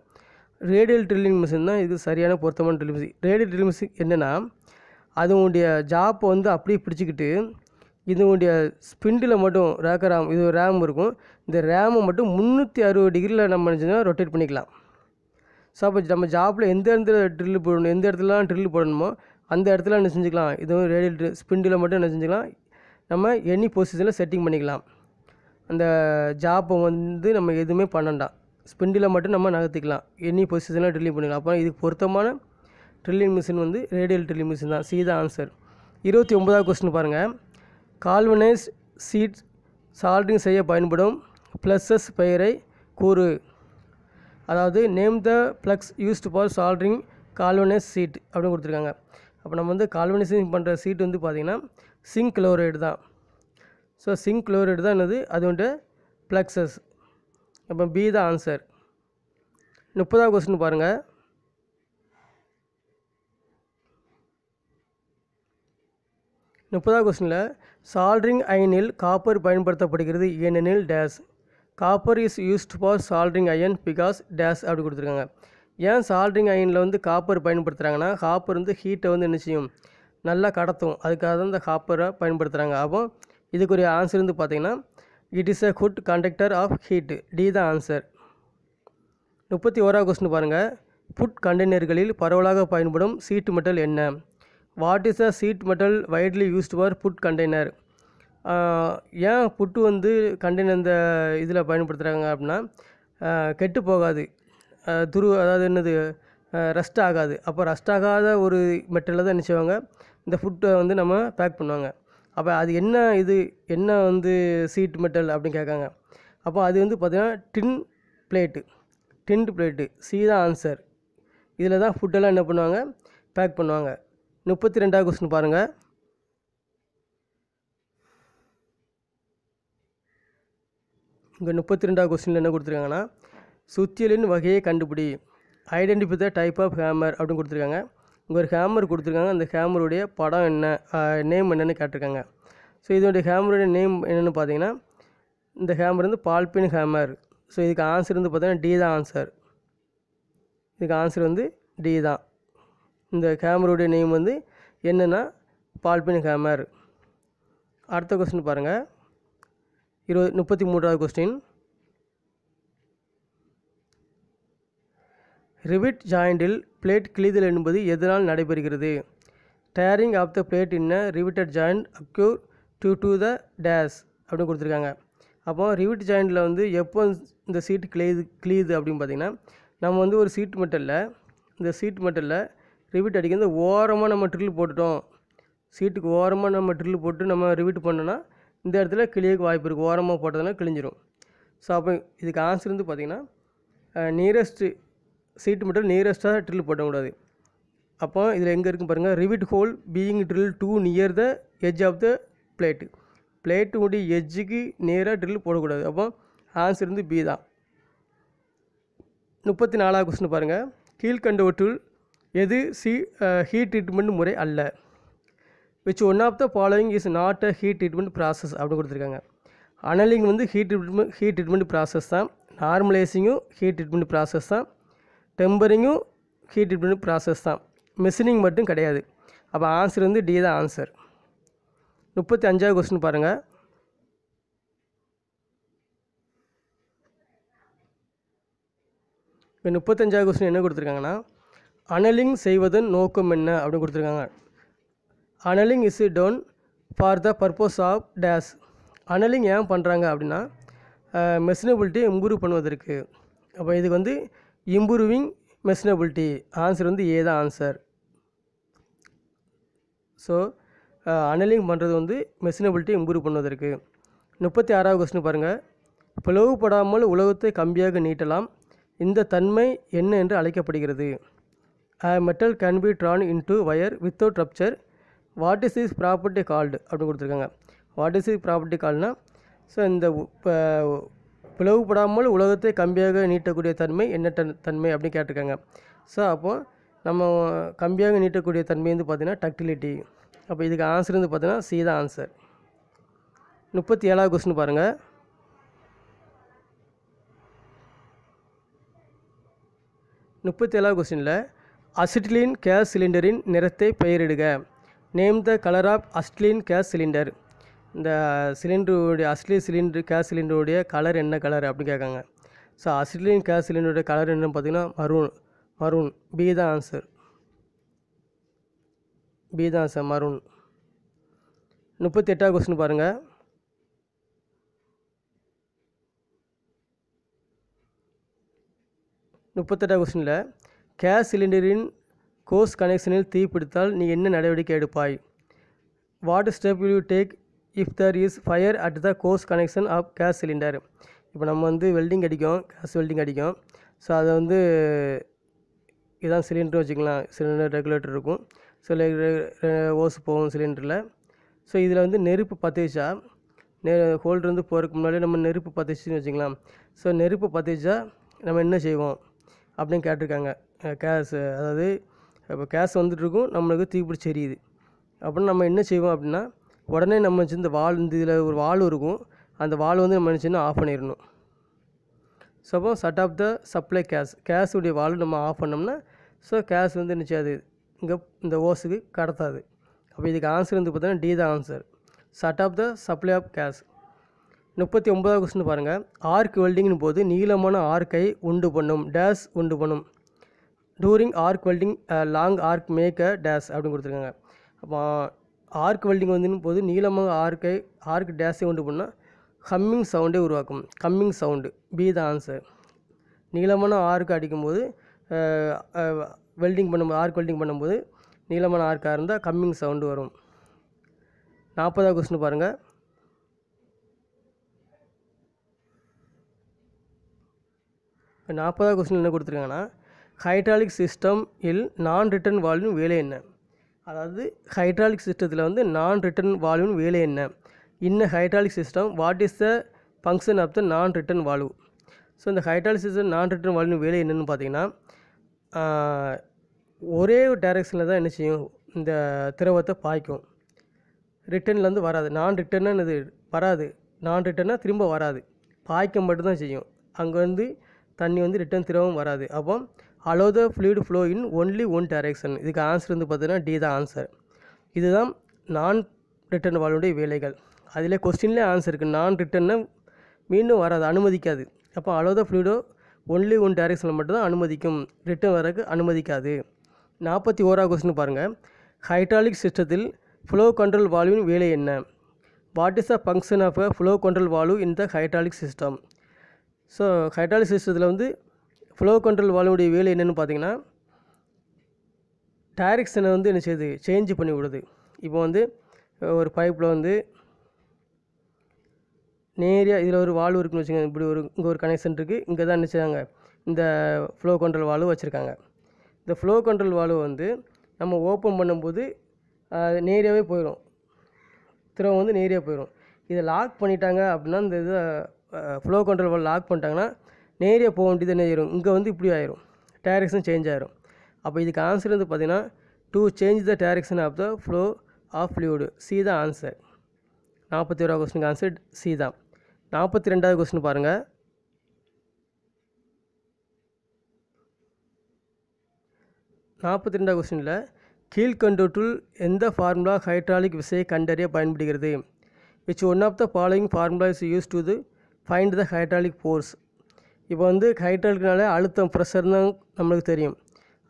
ரேடியல் ட்ரில்லிங் மிஷின் தான் இது சரியான பொருத்தமான drilling machine radial drilling machine என்னென்னா அதனுடைய ஜாப்பை வந்து அப்படியே பிடிச்சிக்கிட்டு இதனுடைய ஸ்பிண்டில் மட்டும் ரேக்க ரேம் இது ரேம் இருக்கும் இந்த ரேமை மட்டும் முந்நூற்றி அறுபது டிகிரியில் நம்ம நினச்சிருந்தால் ரொட்டேட் பண்ணிக்கலாம் ஸோ அப்போ நம்ம ஜாப்பில் எந்த இடத்துல ட்ரில் போடணும் எந்த இடத்துலலாம் ட்ரில் போடணுமோ அந்த இடத்துல என்ன செஞ்சுக்கலாம் இதுவும் ரேடியல் ஸ்பிண்டில் மட்டும் என்ன செஞ்சுக்கலாம் நம்ம எனி பொசிஷனில் செட்டிங் பண்ணிக்கலாம் அந்த ஜாப்பை வந்து நம்ம எதுவுமே பண்ணண்டாம் ஸ்பிண்டில் மட்டும் நம்ம நகர்த்திக்கலாம் எனி பொசிஷனில் ட்ரில்லிங் பண்ணிக்கலாம் அப்போ இதுக்கு பொருத்தமான ட்ரில்லிங் மிஷின் வந்து ரேடியல் ட்ரில்லிங் மிஷின் தான் சீதா ஆன்சர் இருபத்தி ஒம்பதாவது கொஸ்டின் பாருங்கள் கால்வனைஸ் சீட் சால்டிங் செய்ய பயன்படும் ப்ளஸஸ் பெயரை கூறு அதாவது name the flux used for soldering galvanise sheet அப்படின்னு கொடுத்துருக்காங்க அப்போ நம்ம வந்து கால்வனைசிங் பண்ணுற சீட் வந்து பார்த்திங்கன்னா சிங்க் குளோரைடு தான் ஸோ சிங்க் குளோரைடு தான் என்னது அது வந்துட்டு ப்ளக்ஸஸ் அப்போ பி த ஆன்சர் முப்பதாவது கொஸ்டின் பாருங்கள் முப்பதாவது கொஸ்டினில் சால்ட்ரிங் அயனில் காப்பர் பயன்படுத்தப்படுகிறது ஏனெனில் dash copper is used for soldering iron because dash அப்படி கொடுத்துருக்காங்க ஏன் சால்ட்ரிங் அயனில் வந்து காப்பர் பயன்படுத்துகிறாங்கன்னா காப்பர் வந்து ஹீட்டை வந்து என்ன செய்யும் நல்லா கடத்தும் அதுக்காக தான் இந்த காப்பரை பயன்படுத்துகிறாங்க அப்போ இதுக்குரிய ஆன்சர் வந்து பார்த்திங்கன்னா it is a good conductor of heat D the answer முப்பத்தி ஓராவது கொஸ்டின் பாருங்கள் ஃபுட் கண்டெய்னர்களில் பரவலாக பயன்படும் சீட்டு மெட்டல் என்ன what is a sheet metal widely used for food container ஏன் புட்டு வந்து கண்டெய்னர் இந்த இதில் பயன்படுத்துகிறாங்க அப்படின்னா கெட்டு போகாது துரு அதாவது என்னது ரஸ்ட் ஆகாது அப்போ ரஸ்ட் ஆகாத ஒரு மெட்டலில் தான் நினச்சவங்க இந்த ஃபுட்டை வந்து நம்ம பேக் பண்ணுவாங்க அப்போ அது என்ன இது என்ன வந்து சீட் மெட்டல் அப்படின்னு கேட்காங்க அப்போ அது வந்து பார்த்திங்கன்னா tin plate tinned plate C தான் ஆன்சர் இதில் தான் ஃபுட்டெல்லாம் என்ன பண்ணுவாங்க பேக் பண்ணுவாங்க முப்பத்தி ரெண்டாவது கொஸ்டின் பாருங்கள் இங்கே முப்பத்தி ரெண்டாவது கொஸ்டினில் என்ன கொடுத்துருக்காங்கன்னா சுத்தியலின் வகையை கண்டுபிடி identify the type of hammer அப்படின்னு கொடுத்துருக்காங்க இங்கே ஒரு ஹேமர் கொடுத்துருக்காங்க அந்த ஹேமருடைய படம் என்ன நேம் என்னென்னு கேட்டிருக்காங்க ஸோ இதோடைய ஹேமருடைய நேம் என்னென்னு பார்த்தீங்கன்னா இந்த ஹேமர் வந்து பால்பின் ஹேமர் ஸோ இதுக்கு ஆன்சர் வந்து பார்த்தீங்கன்னா டி தான் ஆன்சர் இதுக்கு ஆன்சர் வந்து டி தான் இந்த கேமருடைய நேம் வந்து என்னென்னா பால்பின் கேமர் அடுத்த கொஸ்டின் பாருங்கள் இருபது முப்பத்தி மூன்றாவது கொஸ்டின் ரிவிட் ஜாயிண்டில் பிளேட் கிழிதல் என்பது எதனால் நடைபெறுகிறது tearing of the plate in a riveted joint occur due to the dash அப்படின்னு கொடுத்துருக்காங்க அப்போ ரிவிட் ஜாயிண்டில் வந்து எப்போ இந்த சீட் கிளியுது கிளியுது அப்படின்னு பார்த்திங்கன்னா நம்ம வந்து ஒரு சீட் மெட்டலில் இந்த சீட் மெட்டலில் ரிவிட் அடிக்கிறது ஓரமாக நம்ம ட்ரில் போட்டுட்டோம் சீட்டுக்கு ஓரமாக நம்ம ட்ரில் போட்டு நம்ம ரிவிட் பண்ணோன்னா இந்த இடத்துல கிளியக்கு வாய்ப்பு இருக்குது ஓரமாக போட்டதுனால் கிழிஞ்சிரும் ஸோ அப்போ இதுக்கு ஆன்சர் வந்து பார்த்திங்கன்னா நியரஸ்ட்டு சீட்டு மட்டும் நியரஸ்ட்டாக ட்ரில் போடக்கூடாது அப்போ இதில் எங்கே இருக்கும் பாருங்கள் rivet hole being drill too near the edge of the plate பிளேட்டுடைய எஜ்ஜுக்கு நேராக ட்ரில் போடக்கூடாது அப்போ ஆன்சர் வந்து பி தான் முப்பத்தி நாலாவது கொஸ்டின் பாருங்கள் கீழ்கண்டவற்றுள் எது சி ஹீட் ட்ரீட்மெண்ட் முறை அல்ல which one of the following is not a heat treatment process அப்படின்னு கொடுத்துருக்காங்க அனலிங் வந்து heat treatment heat treatment process தான் நார்மலைசிங்கும் ஹீட் ட்ரீட்மெண்ட் ப்ராசஸ் தான் டெம்பரிங்கும் ஹீட் ட்ரீட்மெண்ட் ப்ராசஸ் தான் மிஷினிங் மட்டும் கிடையாது அப்போ ஆன்சர் வந்து டி தான் ஆன்சர் முப்பத்தி அஞ்சாவது கொஸ்டின் பாருங்கள் இப்போ முப்பத்தஞ்சாவது கொஸ்டின் என்ன கொடுத்துருக்காங்கன்னா அனலிங் செய்வதன் நோக்கம் என்ன அப்படின்னு கொடுத்துருக்காங்க annealing is done for the purpose of dash annealing ஏன் பண்ணுறாங்க அப்படின்னா மெஷினபிலிட்டி இம்ப்ரூவ் பண்ணுவதற்கு அப்போ இதுக்கு வந்து இம்ப்ரூவிங் மெஷினபிலிட்டி ஆன்சர் வந்து ஏ தான் ஆன்சர் ஸோ அனலிங் பண்ணுறது வந்து மெஷினபிலிட்டி இம்ப்ரூவ் பண்ணுவதற்கு முப்பத்தி ஆறாவது கொஸ்டின் பாருங்கள் பிளவுபடாமல் உலகத்தை கம்பியாக நீட்டலாம் இந்த தன்மை என்ன என்று அழைக்கப்படுகிறது A metal can be drawn into wire without rupture. What is is property called அப்படின்னு கொடுத்துருக்காங்க வாட் இஸ் இஸ் ப்ராப்பர்ட்டி கால்னா ஸோ இந்த பிளவுபடாமல் உலகத்தை கம்பியாக நீட்டக்கூடிய தன்மை என்ன தன் தன்மை அப்படின்னு கேட்டிருக்காங்க ஸோ அப்போது நம்ம கம்பியாக நீட்டக்கூடிய தன்மை வந்து பார்த்திங்கன்னா டக்டிலிட்டி அப்போ இதுக்கு ஆன்சர் வந்து பார்த்தீங்கன்னா சீதா ஆன்சர் முப்பத்தி ஏழாவது கொஸ்டின் பாருங்கள் முப்பத்தி ஏழாவது கொஸ்டினில் அசிட்டிலின் கேஸ் சிலிண்டரின் நிறத்தை பெயரிடுக name the colour of acetylene gas cylinder இந்த சிலிண்டருடைய அஸ்ட்லி சிலிண்டர் கேஸ் சிலிண்டருடைய கலர் என்ன கலர் அப்படின்னு கேட்காங்க ஸோ அசிட்டிலின் கேஸ் சிலிண்டருடைய கலர் என்னன்னு பார்த்தீங்கன்னா மரூன் மரூன் பி தான் ஆன்சர் பி தான் சார் மரூன் முப்பத்தி எட்டாவது கொஸ்டின் பாருங்கள் முப்பத்தெட்டாவது கொஸ்டினில் கேஸ் சிலிண்டரின் கோஸ் கனெக்ஷனில் தீப்பிடித்தால் நீ என்ன நடவடிக்கை எடுப்பாய் what step you take if there is fire at the hose connection of gas cylinder இப்போ நம்ம வந்து வெல்டிங் அடிக்கும் கேஸ் வெல்டிங் அடிக்கும் ஸோ அதை வந்து இதான் சிலிண்டர் வச்சுக்கலாம் சிலிண்டர் ரெகுலேட்டர் இருக்கும் சில ஓஸ் போகும் சிலிண்டரில் ஸோ இதில் வந்து நெருப்பு பற்றிச்சா நெ ஹோல்டர் வந்து போகிறதுக்கு முன்னாடி நம்ம நெருப்பு பற்றிச்சுன்னு வச்சுக்கலாம் ஸோ நெருப்பு பற்றிச்சா நம்ம என்ன செய்வோம் அப்படின்னு கேட்டிருக்காங்க கேஸ் அதாவது இப்போ கேஸ் வந்துட்டுருக்கும் நம்மளுக்கு தீப்பிடிச்சி எரியுது அப்புறம் நம்ம என்ன செய்வோம் அப்படின்னா உடனே நம்ம இந்த வால் இந்த இதில் ஒரு வால் இருக்கும் அந்த வால் வந்து நம்ம என்ன ஆஃப் பண்ணிடணும் so shut off the supply gas கேஸுடைய வால் நம்ம ஆஃப் பண்ணோம்னா ஸோ கேஸ் வந்து என்ன செய்யாது இங்கே இந்த ஓஸுக்கு கடத்தாது அப்போ இதுக்கு ஆன்சர் வந்து பார்த்தோன்னா டி தான் answer shut off the supply of gas முப்பத்தி ஒன்பதாவது கொஸ்டின் பாருங்கள் ஆர்க் வெல்டிங்னு போது நீளமான ஆர்க்கை உண்டு பண்ணும் டேஷ் உண்டு பண்ணும் during arc welding long arc make dash அப்படின்னு கொடுத்துருக்காங்க அப்போ ஆர்க் வெல்டிங் வந்துன்னு போது நீளமாக ஆர்க்கை ஆர்க் டேஸை கொண்டு பண்ணால் ஹம்மிங் சவுண்டே உருவாக்கும் கம்மிங் சவுண்டு பி த ஆன்சர் நீளமான ஆர்க் அடிக்கும்போது வெல்டிங் பண்ணும்போது ஆர்க் வெல்டிங் பண்ணும்போது நீளமான ஆர்க்காக இருந்தால் கம்மிங் சவுண்டு வரும் நாற்பதாவது கொஸ்டின் பாருங்கள் இப்போ நாற்பதாவது கொஸ்டின் என்ன கொடுத்துருக்காங்கன்னா ஹைட்ராலிக் சிஸ்டம் இல் நான் ரிட்டர்ன் வால்வின் வேலை என்ன அதாவது ஹைட்ராலிக் சிஸ்டத்தில் வந்து நான் ரிட்டர்ன் வால்வின் வேலை என்ன in a hydraulic system what is the function of the non return valve so இந்த ஹைட்ராலிக் சிஸ்டம் நான் ரிட்டர்ன் வால்வின் வேலை என்னென்னு பார்த்தீங்கன்னா ஒரே டைரக்ஷனில் தான் என்ன செய்யும் இந்த திரவத்தை பாய்க்கும் ரிட்டர்ன்லேருந்து வராது நான் ரிட்டர்னாக இது வராது நான் ரிட்டர்னாக திரும்ப வராது பாய்க்க மட்டும்தான் செய்யும் அங்கே வந்து தண்ணி வந்து ரிட்டர்ன் திரும்பவும் வராது அப்போ allow the fluid flow in only one direction இதுக்கு ஆன்சர் வந்து பார்த்தீங்கன்னா டி தான் ஆன்சர் இதுதான் நான் ரிட்டர்ன் வாழ்வுடைய வேலைகள் அதில் கொஸ்டின்லேயே ஆன்சர் இருக்குது நான் ரிட்டர்னை மீண்டும் வராது அனுமதிக்காது அப்போ allow the fluid only one டைரக்ஷனில் மட்டும்தான் அனுமதிக்கும் ரிட்டர்ன் வரக்கு அனுமதிக்காது நாற்பத்தி ஓரா கொஸ்டின் பாருங்கள் ஹைட்ராலிக் சிஸ்டத்தில் ஃப்ளோ கண்ட்ரோல் வால்வின் வேலை என்ன what is the function of a flow control valve in the hydraulic system so hydraulic சிஸ்டத்தில் வந்து ஃப்ளோ கண்ட்ரோல் வால்வுடைய வேலை என்னென்னு பார்த்தீங்கன்னா டைரக்ஷனை வந்து என்ன செய்யுது சேஞ்சு பண்ணி விடுது இப்போ வந்து ஒரு பைப்பில் வந்து நேரியாக இதில் ஒரு வால்வு இருக்குன்னு வச்சுக்கோங்க இப்படி ஒரு இங்கே ஒரு கனெக்ஷன் இருக்குது இங்கே தான் என்ன செய்கிறாங்க இந்த ஃப்ளோ கண்ட்ரோல் வால்வு வச்சுருக்காங்க இந்த ஃப்ளோ கண்ட்ரோல் வால்வு வந்து நம்ம ஓப்பன் பண்ணும்போது நேரியாகவே போயிடும் திரவம் வந்து நேரியாக போயிடும் இதை லாக் பண்ணிட்டாங்க அப்படின்னா இந்த இதை ஃப்ளோ கண்ட்ரோல் வால் லாக் பண்ணிட்டாங்கன்னா நேரே போக வேண்டியது என்ன ஆயிரும் இங்கே வந்து இப்படி ஆயிரும் டேரக்ஷன் சேஞ்ச் ஆயிரும் அப்போ இதுக்கு ஆன்சர் வந்து பார்த்திங்கன்னா to change the direction of the flow of fluid C தான் ஆன்சர் நாற்பத்தி ஒரு கொஸ்டினுக்கு ஆன்சர் சி தான் நாற்பத்தி ரெண்டாவது கொஸ்டின் பாருங்கள் நாற்பத்தி ரெண்டாவது கொஸ்டினில் கீழ்கண்டோற்றுள் எந்த ஃபார்முலா ஹைட்ராலிக் விசையை கண்டறிய பயன்படுகிறது which one of the following formula is use to to find the hydraulic force இப்போ வந்து ஹைட்ரலுக்குனால அழுத்தம் ப்ரெஷர் தான் நம்மளுக்கு தெரியும்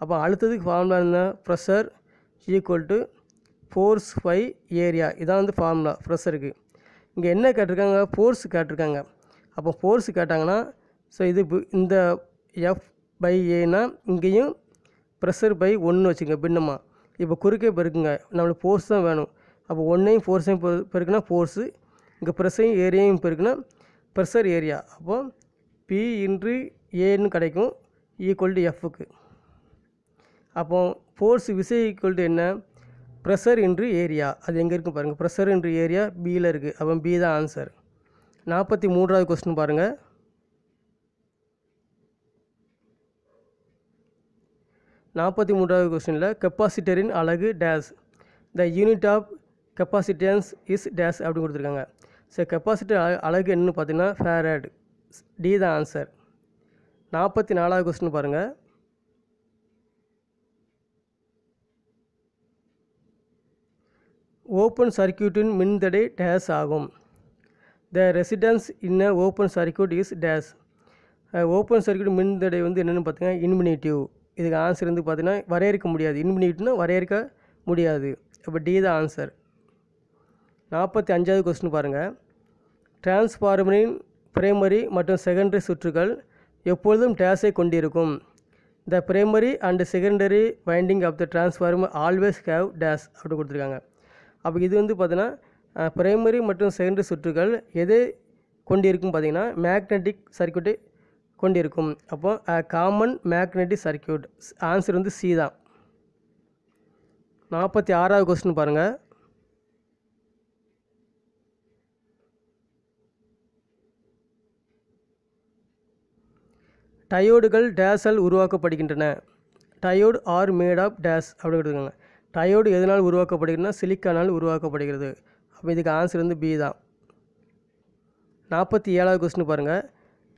அப்போ அழுத்தத்துக்கு ஃபார்முலா என்ன pressure equal to force by area இதான் வந்து ஃபார்முலா ப்ரெஷருக்கு இங்கே என்ன கேட்டிருக்காங்க ஃபோர்ஸ் கேட்டிருக்காங்க அப்போ ஃபோர்ஸ் கேட்டாங்கன்னா ஸோ இது இந்த எஃப் பை ஏனா இங்கேயும் ப்ரெஷர் பை ஒன்று வச்சுங்க பின்னமாக இப்போ குறுக்கே பெருக்குங்க நம்மளுக்கு ஃபோர்ஸ் தான் வேணும் அப்போ ஒன்றையும் ஃபோர்ஸையும் பெருக்குன்னா ஃபோர்ஸு இங்கே ப்ரெஷரையும் ஏரியாவையும் பெருக்குன்னா ப்ரெஷர் ஏரியா அப்போது பி இன்று ஏன்னு கிடைக்கும் ஈக்குவல் டு எஃப்க்கு அப்போ ஃபோர்ஸ் விசை ஈக்குவல் டு என்ன ப்ரெஷர் இன்று ஏரியா அது எங்கே இருக்கும் பாருங்கள் ப்ரெஷர் இன்று ஏரியா பியில் இருக்குது அப்போ பி தான் ஆன்சர் நாற்பத்தி மூன்றாவது கொஸ்டின் பாருங்கள் நாற்பத்தி மூன்றாவது கொஸ்டினில் கெப்பாசிட்டரின் அழகு dash the unit of capacitance is dash அப்படின்னு கொடுத்துருக்காங்க ஸோ கெப்பாசிட்டி அழகு என்னென்னு பார்த்தீங்கன்னா ஃபேரட் டி தான் ஆன்சர் நாற்பத்தி நாலாவது கொஸ்டின் பாருங்கள் ஓப்பன் சர்க்கியூட்டின் மின்தடை டேஸ் ஆகும் the resistance in a open circuit is dash open circuit மின்தடை வந்து என்னென்னு பார்த்தீங்கன்னா இன்பினேட்டிவ் இதுக்கு ஆன்சர் வந்து பார்த்தீங்கன்னா வரையறுக்க முடியாது இன்ஃபினிட்டிவ்னா வரையறுக்க முடியாது அப்போ டி தான் ஆன்சர் நாற்பத்தி அஞ்சாவது கொஸ்டின் பாருங்கள் டிரான்ஸ்ஃபார்மரின் பிரைமரி மற்றும் செகண்டரி சுற்றுகள் எப்பொழுதும் டேஸை கொண்டிருக்கும் the primary and secondary winding of the transformer always have dash அப்படி கொடுத்துருக்காங்க அப்போ இது வந்து பார்த்தீங்கன்னா பிரைமரி மற்றும் செகண்டரி சுற்றுகள் எதை கொண்டிருக்கும் பார்த்திங்கன்னா மேக்னெட்டிக் சர்க்கியூட்டை கொண்டிருக்கும் அப்போ காமன் மேக்னெட்டிக் சர்க்கியூட் ஆன்சர் வந்து சி தான் நாற்பத்தி ஆறாவது கொஸ்டின் பாருங்கள் டயோடுகள் டேஸால் உருவாக்கப்படுகின்றன diode are made of dash அப்படின்னு டயோடு எதனால் உருவாக்கப்படுகிறதுனா சிலிக்கானால் உருவாக்கப்படுகிறது அப்போ இதுக்கு ஆன்சர் வந்து பி தான் நாற்பத்தி ஏழாவது கொஸ்டின் பாருங்கள்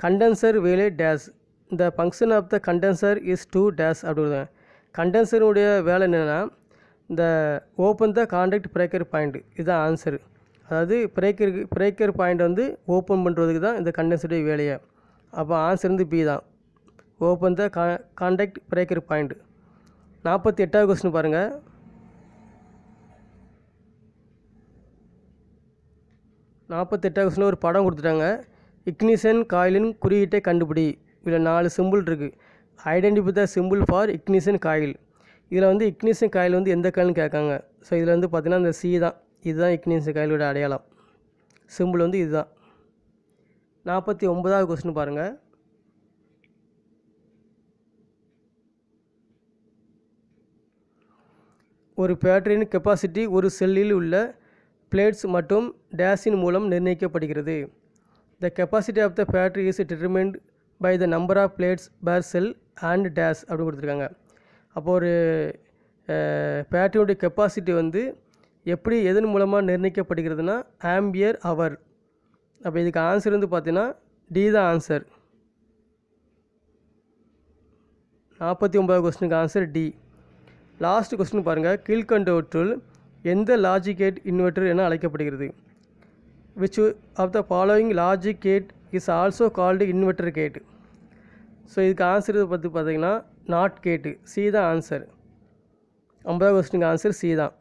கண்டென்சர் வேலே டேஸ் இந்த function of the condenser is to dash அப்படின்னு கண்டென்சருடைய வேலை என்னென்னா இந்த open the contact breaker point இதுதான் ஆன்சர் அதாவது பிரேக்கருக்கு பிரேக்கர் பாயிண்ட் வந்து ஓப்பன் பண்ணுறதுக்கு தான் இந்த கண்டென்சருடைய வேலையை அப்போ ஆன்சர் வந்து பி தான் open the contact breaker point நாற்பத்தி எட்டாவது கொஸ்டின் பாருங்கள் நாற்பத்தெட்டாவது கொஸ்டின் ஒரு படம் கொடுத்துட்டாங்க இக்னிஷன் காயிலின் குறியீட்டை கண்டுபிடி இதில் நாலு சிம்பிள் இருக்குது identify the symbol for ignition coil இதில் வந்து இக்னிஷன் காயில் வந்து எந்த காயில்னு கேட்காங்க ஸோ இதில் வந்து பார்த்திங்கன்னா அந்த சி தான் இதுதான் இக்னிஷன் காயிலோட அடையாளம் சிம்பிள் வந்து இதுதான் நாற்பத்தி ஒன்பதாவது கொஸ்டின் பாருங்கள் ஒரு பேட்டரியின் கெப்பாசிட்டி ஒரு செல்லில் உள்ள பிளேட்ஸ் மற்றும் டேஷின் மூலம் நிர்ணயிக்கப்படுகிறது the capacity of the battery is determined by the number of plates per cell and days அப்படின்னு கொடுத்துருக்காங்க அப்போது ஒரு பேட்டரியோடைய கெப்பாசிட்டி வந்து எப்படி எதன் மூலமாக நிர்ணயிக்கப்படுகிறதுனா ஆம்பியர் அவர் அப்போ இதுக்கு ஆன்சர் வந்து பார்த்தீங்கன்னா டி தான் ஆன்சர் நாற்பத்தி ஒன்பது கொஸ்டினுக்கு ஆன்சர் டி லாஸ்ட் கொஸ்டின் பாருங்கள் கீழ்கண்டவற்றுள் எந்த லாஜிக் கேட் இன்வெர்ட்டர் என அழைக்கப்படுகிறது which of the following logic gate is also called inverter gate so இதுக்கு ஆன்சர் பற்றி பார்த்தீங்கன்னா நாட் கேட்டு சி தான் ஆன்சர் ஐம்பதாவது கொஸ்டினுக்கு ஆன்சர் சி தான்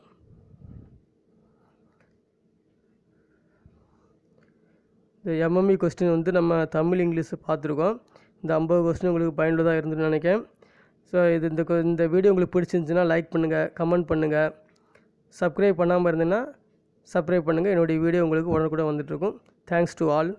இந்த எம்எம்இ கொஸ்டின் e வந்து நம்ம தமிழ் இங்கிலீஷ் பார்த்துருக்கோம் இந்த ஐம்பது கொஸ்டின் உங்களுக்கு பயனுள்ளதாக இருந்துன்னு நினைக்கிறேன் ஸோ இது இந்த இந்த வீடியோ உங்களுக்கு பிடிச்சிருந்துச்சுன்னா லைக் பண்ணுங்கள் கமெண்ட் பண்ணுங்கள் சப்ஸ்கிரைப் பண்ணாமல் இருந்தீங்கன்னா சப்ஸ்கிரைப் பண்ணுங்கள் என்னுடைய வீடியோ உங்களுக்கு உடனுக்குடன் வந்துட்டுருக்கும் தேங்க்ஸ் டு ஆல்